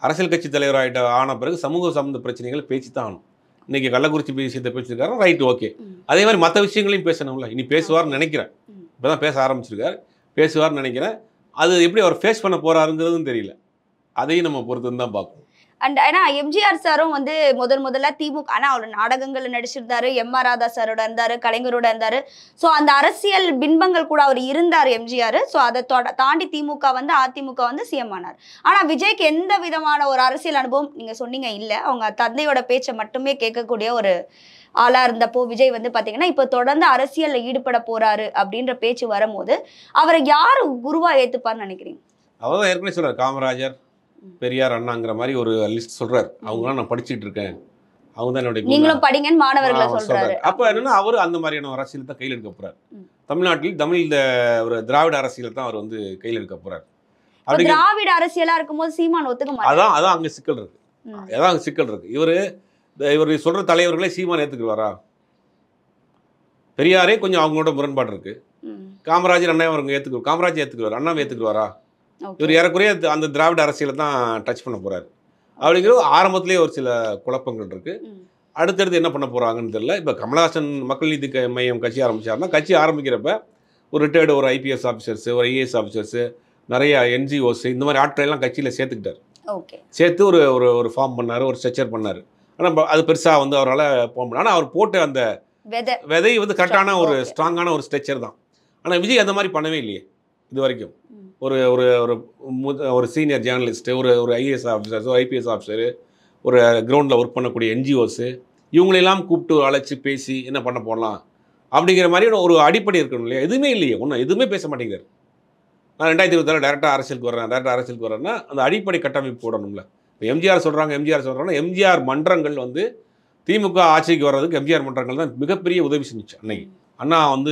அரசியல் கட்சி தலைவராகிட்ட ஆன பிறகு சமூக சார்ந்த பிரச்சனைகள் பேச்சு தான் ஆகணும் இன்னைக்கு கள்ளக்குறிச்சி விஷயத்தை பேசியிருக்காரு ரைட் ஓகே அதே மாதிரி மற்ற விஷயங்களையும் பேசணும்ல இனி பேசுவார்னு நினைக்கிறேன் இப்போ தான் பேச ஆரம்பிச்சிருக்கார் பேசுவார்னு நினைக்கிறேன் அது எப்படி அவர் ஃபேஸ் பண்ண போகிறாருங்கிறதும் தெரியல அதையும் நம்ம பொறுத்து தான் பார்க்கணும் அண்ட் ஏன்னா எம்ஜிஆர் சாரும் வந்து முதல் முதல்ல திமுக ஆனால் அவர் நாடகங்கள் நடிச்சிருந்தாரு எம் ஆர் ராதா சாரோட இருந்தார் கலைஞரோட இருந்தார் ஸோ அந்த அரசியல் பின்பங்கள் கூட அவர் இருந்தார் எம்ஜிஆர் ஸோ அதை தாண்டி திமுக வந்து அதிமுக வந்து சிஎம் ஆனார் ஆனால் விஜய்க்கு எந்த விதமான ஒரு அரசியல் அனுபவம் நீங்கள் சொன்னீங்க இல்லை அவங்க தந்தையோட பேச்சை மட்டுமே கேட்கக்கூடிய ஒரு ஆளா இருந்தப்போ விஜய் வந்து பாத்தீங்கன்னா இப்ப தொடர்ந்து அரசியல்ல ஈடுபட போறாரு அப்படின்ற பேச்சு வரும்போது அவரை யாரு குருவா ஏத்துப்பான்னு நினைக்கிறீங்க அவர் ஏற்கனவே சொல்கிறார் காமராஜர் பெரியார் அண்ணாங்கிற மாதிரி ஒரு லிஸ்ட் சொல்றார் அவங்க நான் படிச்சுட்டு இருக்கேன் அவங்க தான் என்னுடைய நீங்களும் படிங்கன்னு மாணவர்களை சொல்றாரு அப்போ என்னன்னா அவர் அந்த மாதிரியான அரசியல் தான் கையில் எடுக்க போறார் தமிழ்நாட்டில் தமிழ் இந்த ஒரு திராவிட அரசியல் தான் அவர் வந்து கையில் எடுக்க போறார் திராவிட அரசியலா இருக்கும்போது சீமான் ஒத்துக்க அதான் அதான் அங்க சிக்கல் இருக்கு அதான் அங்க சிக்கல் இருக்கு இவரு இவர் சொல்கிற தலைவர்களே சீமான் ஏற்றுக்குவாரா பெரியாரே கொஞ்சம் அவங்களோட முரண்பாடு இருக்குது காமராஜர் அண்ணா அவங்க ஏற்றுக்கு காமராஜர் ஏற்றுக்குவார் அண்ணாவை ஏற்றுக்குவாரா இவர் ஏறக்குறைய அந்த திராவிட அரசியலை தான் டச் பண்ண போறாரு அப்படிங்கிறது ஆரம்பத்திலேயே ஒரு சில குழப்பங்கள் இருக்குது அடுத்தடுத்து என்ன பண்ண போகிறாங்கன்னு தெரியல இப்போ கமல்ஹாசன் மக்கள் நீதி மையம் கட்சி ஆரம்பித்தார்னா கட்சி ஆரம்பிக்கிறப்ப ஒரு ரிட்டையர்டு ஒரு ஐபிஎஸ் ஆஃபீஸர்ஸு ஒரு ஐஏஎஸ் ஆஃபீஸர்ஸு நிறைய என்ஜிஓஸ் இந்த மாதிரி ஆட்களெல்லாம் கட்சியில் சேர்த்துக்கிட்டார் சேர்த்து ஒரு ஒரு ஃபார்ம் பண்ணார் ஒரு ஸ்ட்ரக்சர் பண்ணார் ஆனால் அது பெருசாக வந்து அவரால் போக முடியும் ஆனால் அவர் போட்ட அந்த விதை வந்து கரெக்டான ஒரு ஸ்ட்ராங்கான ஒரு ஸ்ட்ரெச்சர் தான் ஆனால் விஜய் அந்த மாதிரி பண்ணவே இல்லையே இது வரைக்கும் ஒரு ஒரு ஒரு ஒரு சீனியர் ஜேர்னலிஸ்ட்டு ஒரு ஒரு ஐஏஎஸ் ஆஃபீஸர்ஸ் ஒரு ஐபிஎஸ் ஆஃபீஸரு ஒரு கிரவுண்டில் ஒர்க் பண்ணக்கூடிய என்ஜிஓஸு இவங்களெல்லாம் கூப்பிட்டு அழைச்சி பேசி என்ன பண்ண போடலாம் அப்படிங்கிற மாதிரி ஒரு அடிப்படை இருக்கணும் இல்லையா எதுவுமே இல்லையே ஒன்றும் எதுவுமே பேச மாட்டேங்கிறார் நான் ரெண்டாயிரத்தி இருபத்தாறு டேரெக்டாக அரசியலுக்கு வரேன் டேரெக்டாக அரசியலுக்கு வரேன்னா அந்த அடிப்படை கட்டமைப்பு போடணும்ல இப்போ எம்ஜிஆர் சொல்கிறாங்க எம்ஜிஆர் சொல்கிறாங்கன்னா எம்ஜிஆர் மன்றங்கள் வந்து திமுக ஆட்சிக்கு வர்றதுக்கு எம்ஜிஆர் மன்றங்கள் தான் மிகப்பெரிய உதவி செஞ்சிச்சு அன்னைக்கு அண்ணா வந்து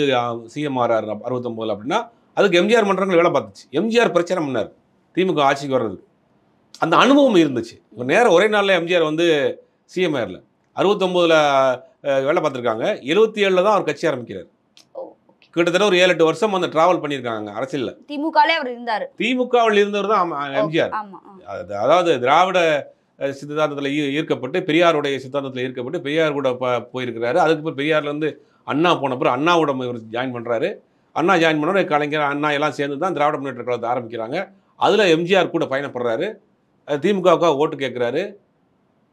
சிஎம்ஆர் அறுபத்தொம்போதில் அப்படின்னா அதுக்கு எம்ஜிஆர் மன்றங்கள் வேலை பார்த்துச்சு எம்ஜிஆர் பிரச்சனை பண்ணார் திமுக ஆட்சிக்கு வர்றதுக்கு அந்த அனுபவம் இருந்துச்சு இப்போ நேரம் ஒரே நாளில் எம்ஜிஆர் வந்து சிஎம்ஆரில் அறுபத்தொம்போதில் வேலை பார்த்துருக்காங்க எழுபத்தி ஏழில் தான் அவர் கட்சி ஆரம்பிக்கிறார் கிட்டத்தட்ட ஒரு ஏழு எட்டு வருஷம் வந்து டிராவல் பண்ணியிருக்காங்க அரசியலில் திமுகலே அவர் இருந்தார் திமுகவில் இருந்தவர் தான் எம்ஜிஆர் அதாவது திராவிட சித்தாந்தத்தில் ஈர்க்கப்பட்டு பெரியாருடைய சித்தாந்தத்தில் ஈர்க்கப்பட்டு பெரியார் கூட போயிருக்கிறாரு அதுக்கப்புறம் பெரியார்லேருந்து அண்ணா போனப்பறம் அண்ணாவோட இவர் ஜாயின் பண்ணுறாரு அண்ணா ஜாயின் பண்ணோட கலைஞர் அண்ணா எல்லாம் சேர்ந்து தான் திராவிட முன்னேற்ற கழகத்தை ஆரம்பிக்கிறாங்க அதில் எம்ஜிஆர் கூட பயணப்படுறாரு திமுகவுக்காக ஓட்டு கேட்குறாரு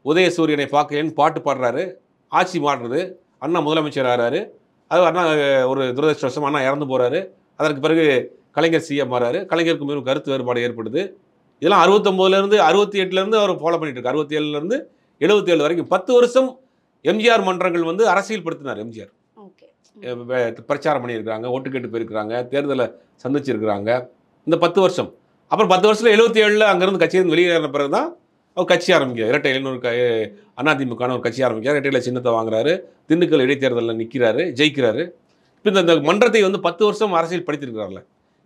உதயசூரியனை பார்க்கலன்னு பாட்டு பாடுறாரு ஆட்சி மாறுறது அண்ணா முதலமைச்சர் ஆகிறாரு அது அண்ணா ஒரு துரதிருஷ்டவசம் அண்ணா இறந்து போகிறாரு அதற்கு பிறகு கலைஞர் சிஎம் மாறாரு கலைஞருக்கு மேலும் கருத்து வேறுபாடு ஏற்படுது இதெல்லாம் அறுபத்தொம்போதுலேருந்து அறுபத்தி எட்டுலேருந்து அவர் ஃபாலோ பண்ணிட்டு இருக்காரு அறுபத்தி ஏழுலேருந்து எழுபத்தி ஏழு வரைக்கும் பத்து வருஷம் எம்ஜிஆர் மன்றங்கள் வந்து அரசியல் படுத்தினார் எம்ஜிஆர் பிரச்சாரம் பண்ணியிருக்கிறாங்க ஓட்டு கேட்டு போயிருக்கிறாங்க தேர்தலை சந்திச்சிருக்கிறாங்க இந்த பத்து வருஷம் அப்புறம் பத்து வருஷத்தில் எழுபத்தி ஏழில் அங்கேருந்து கட்சியிலிருந்து வெளியேறின பிறகு தான் அவர் கட்சி ஆரம்பிக்கிறார் இரட்டை ஒரு க அதிமுகன்னு ஒரு கட்சி ஆரம்பிக்கிறார் இரட்டையில் சின்னத்தை வாங்குறாரு திண்டுக்கல் இடைத்தேர்தலில் நிற்கிறாரு ஜெயிக்கிறாரு இப்போ இந்த மன்றத்தை வந்து பத்து வருஷம் அரசியல் படித்திருக்கிறார்ல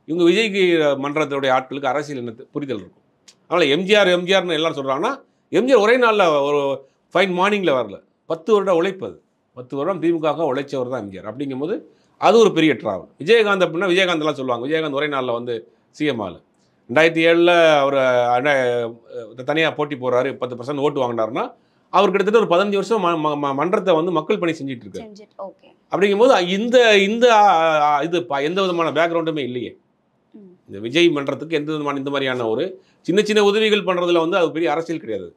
இவங்க விஜய்க்கு மன்றத்துடைய ஆட்களுக்கு அரசியல் என்ன புரிதல் இருக்கும் அதனால் எம்ஜிஆர் எம்ஜிஆர்னு எல்லாரும் சொல்கிறாங்கன்னா எம்ஜிஆர் ஒரே நாளில் ஒரு ஃபைன் மார்னிங்கில் வரல பத்து வருடம் உழைப்பது பத்து வருடம் திமுக உழைச்சவர் தான் எம்ஜிஆர் அப்படிங்கும்போது அது ஒரு பெரிய ட்ராவல் விஜயகாந்த் அப்படின்னா விஜயகாந்த்லாம் சொல்லுவாங்க விஜயகாந்த் ஒரே நாளில் வந்து சிஎம் ஆள் ரெண்டாயிரத்தி ஏழில் அவர் தனியாக போட்டி போகிறாரு பத்து பர்சன்ட் ஓட்டு வாங்கினார்னா அவர் கிட்டத்தட்ட ஒரு பதினஞ்சு வருஷம் மன்றத்தை வந்து மக்கள் பணி செஞ்சுட்டு அப்படிங்கும் அப்படிங்கும்போது இந்த இந்த இது எந்த விதமான பேக்ரவுண்டுமே இல்லையே இந்த விஜய் மன்றத்துக்கு எந்த விதமான இந்த மாதிரியான ஒரு சின்ன சின்ன உதவிகள் பண்ணுறதுல வந்து அது பெரிய அரசியல் கிடையாது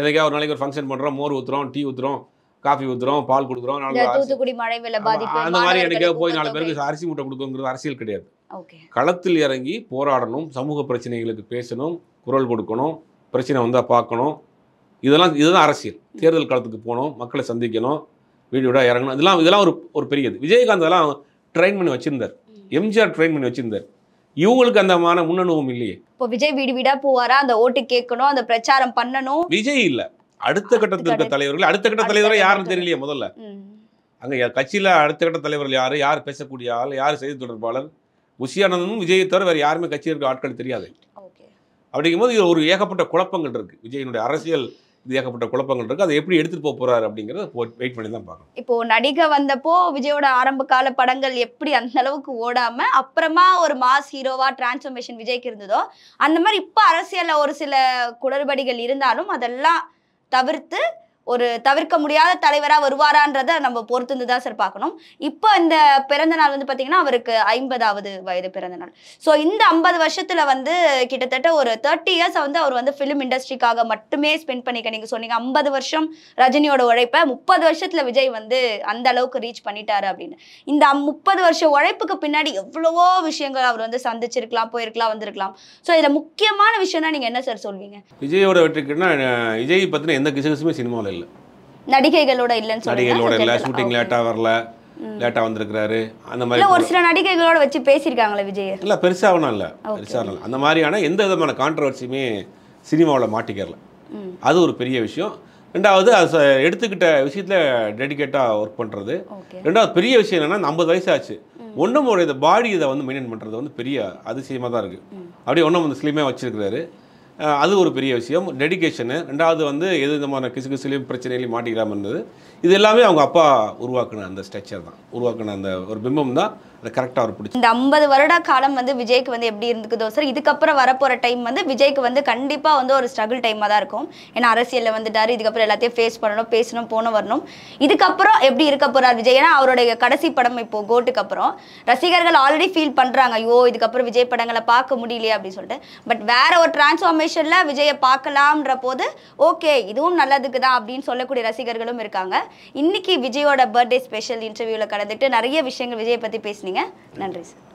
எதுக்கே ஒரு நாளைக்கு ஒரு ஃபங்க்ஷன் பண்ணுறோம் மோர் ஊற்றுறோம் டீ ஊற்றுறோம் காஃபி ஊற்றுறோம் பால் கொடுக்குறோம் அந்த மாதிரி எனக்கு போய் நாலு பேருக்கு அரிசி மூட்டை கொடுக்குங்கிறது அரசியல் கிடையாது களத்தில் இறங்கி போராடணும் சமூக பிரச்சனைகளுக்கு பேசணும் குரல் கொடுக்கணும் பிரச்சனை வந்தால் பார்க்கணும் இதெல்லாம் இதுதான் அரசியல் தேர்தல் காலத்துக்கு போகணும் மக்களை சந்திக்கணும் வீடு வீடாக இறங்கணும் இதெல்லாம் இதெல்லாம் ஒரு ஒரு பெரிய இது விஜயகாந்த் எல்லாம் ட்ரெயின் பண்ணி வச்சுருந்தார் எம்ஜிஆர் ட்ரெயின் பண்ணி வச்சுருந்தார் இவங்களுக்கு அந்த முன்னணுவும் இல்லையே இப்போ விஜய் வீடு வீடா போவாரா அந்த ஓட்டு கேட்கணும் அந்த பிரச்சாரம் பண்ணணும் விஜய் இல்ல அடுத்த கட்டத்தில் இருக்க தலைவர்கள் அடுத்த கட்ட தலைவரை யாருன்னு தெரியலையே முதல்ல அங்க கட்சியில அடுத்த கட்ட தலைவர்கள் யாரு யார் பேசக்கூடிய ஆள் யார் செய்தி தொடர்பாளர் புஷியானந்தனும் விஜயை தவிர வேறு யாருமே கட்சி இருக்க ஆட்கள் தெரியாது அப்படிங்கும்போது ஒரு ஏகப்பட்ட குழப்பங்கள் இருக்குது விஜயனுடைய அரசியல் இது ஏகப்பட்ட குழப்பங்கள் இருக்குது அதை எப்படி எடுத்துகிட்டு போக போறாரு அப்படிங்கறத வெயிட் பண்ணி தான் பார்க்கணும் இப்போ நடிகை வந்தப்போ விஜயோட ஆரம்ப கால படங்கள் எப்படி அந்த அளவுக்கு ஓடாமல் அப்புறமா ஒரு மாஸ் ஹீரோவாக டிரான்ஸ்ஃபர்மேஷன் விஜய்க்கு இருந்ததோ அந்த மாதிரி இப்போ அரசியலில் ஒரு சில குளறுபடிகள் இருந்தாலும் அதெல்லாம் தவிர்த்து ஒரு தவிர்க்க முடியாத தலைவராக வருவாரான்றதை நம்ம பொறுத்திருந்து தான் சார் பார்க்கணும் இப்போ இந்த பிறந்த நாள் வந்து பார்த்தீங்கன்னா அவருக்கு ஐம்பதாவது வயது பிறந்த நாள் ஸோ இந்த ஐம்பது வருஷத்தில் வந்து கிட்டத்தட்ட ஒரு தேர்ட்டி இயர்ஸ் வந்து அவர் வந்து ஃபிலிம் இண்டஸ்ட்ரிக்காக மட்டுமே ஸ்பெண்ட் பண்ணிக்க நீங்கள் சொன்னீங்க ஐம்பது வருஷம் ரஜினியோட உழைப்பை முப்பது வருஷத்தில் விஜய் வந்து அந்த அளவுக்கு ரீச் பண்ணிட்டாரு அப்படின்னு இந்த முப்பது வருஷம் உழைப்புக்கு பின்னாடி எவ்வளவோ விஷயங்கள் அவர் வந்து சந்திச்சிருக்கலாம் போயிருக்கலாம் வந்திருக்கலாம் ஸோ இதில் முக்கியமான விஷயம்னா நீங்கள் என்ன சார் சொல்வீங்க விஜயோட வெற்றிக்குன்னா விஜய் பற்றின எந்த கிசகிசுமே சினிமாவில் இல்லை நடிகைகளோட இல்லைன்னு நடிகைகளோட இல்லை ஷூட்டிங் லேட்டா வரல லேட்டா வந்திருக்கிறாரு அந்த மாதிரி ஒரு சில நடிகைகளோட வச்சு பேசியிருக்காங்களே விஜய் இல்ல பெருசாக இல்ல இல்லை பெருசாக அந்த மாதிரியான எந்த விதமான கான்ட்ரவர்சியுமே சினிமாவில் மாட்டிக்கிறல அது ஒரு பெரிய விஷயம் ரெண்டாவது அது எடுத்துக்கிட்ட விஷயத்தில் டெடிக்கேட்டாக ஒர்க் பண்ணுறது ரெண்டாவது பெரிய விஷயம் என்னென்னா இந்த ஐம்பது வயசு ஆச்சு ஒன்றும் ஒரு இந்த பாடி இதை வந்து மெயின்டைன் பண்ணுறது வந்து பெரிய அதிசயமாக தான் இருக்குது அப்படியே ஒன்றும் வந்து ஸ்லிமாக வச்சுருக்கிறாரு அது ஒரு பெரிய விஷயம் டெடிக்கேஷனு ரெண்டாவது வந்து எது விதமான கிசு கிசுலையும் பிரச்சனையிலையும் மாட்டிக்கிறாமல் இருந்தது இது எல்லாமே அவங்க அப்பா உருவாக்குன அந்த ஸ்ட்ரக்சர் தான் உருவாக்குன அந்த ஒரு பிம்பம் தான் அதை கரெக்டாக அவர் பிடிச்சி இந்த ஐம்பது வருட காலம் வந்து விஜய்க்கு வந்து எப்படி இருந்துக்குதோ சார் இதுக்கப்புறம் வரப்போகிற டைம் வந்து விஜய்க்கு வந்து கண்டிப்பாக வந்து ஒரு ஸ்ட்ரகிள் டைமாக தான் இருக்கும் ஏன்னா அரசியலில் வந்துட்டார் இதுக்கப்புறம் எல்லாத்தையும் ஃபேஸ் பண்ணணும் பேசணும் போன வரணும் இதுக்கப்புறம் எப்படி இருக்க போகிறார் விஜய் ஏன்னா அவருடைய கடைசி படம் இப்போது கோட்டுக்கு அப்புறம் ரசிகர்கள் ஆல்ரெடி ஃபீல் பண்ணுறாங்க ஐயோ இதுக்கப்புறம் விஜய் படங்களை பார்க்க முடியலையே அப்படின்னு சொல்லிட்டு பட் வேற ஒரு டிரான்ஸ்ஃபார்மேஷனில் விஜயை பார்க்கலாம்ன்ற போது ஓகே இதுவும் நல்லதுக்கு தான் அப்படின்னு சொல்லக்கூடிய ரசிகர்களும் இருக்காங்க இன்னைக்கு விஜயோட பர்த்டே ஸ்பெஷல் இன்டர்வியூவில் கலந்துட்டு நிறைய விஷயங்கள் விஜயை பற்றி பேசுனீங்க நன்றி சார்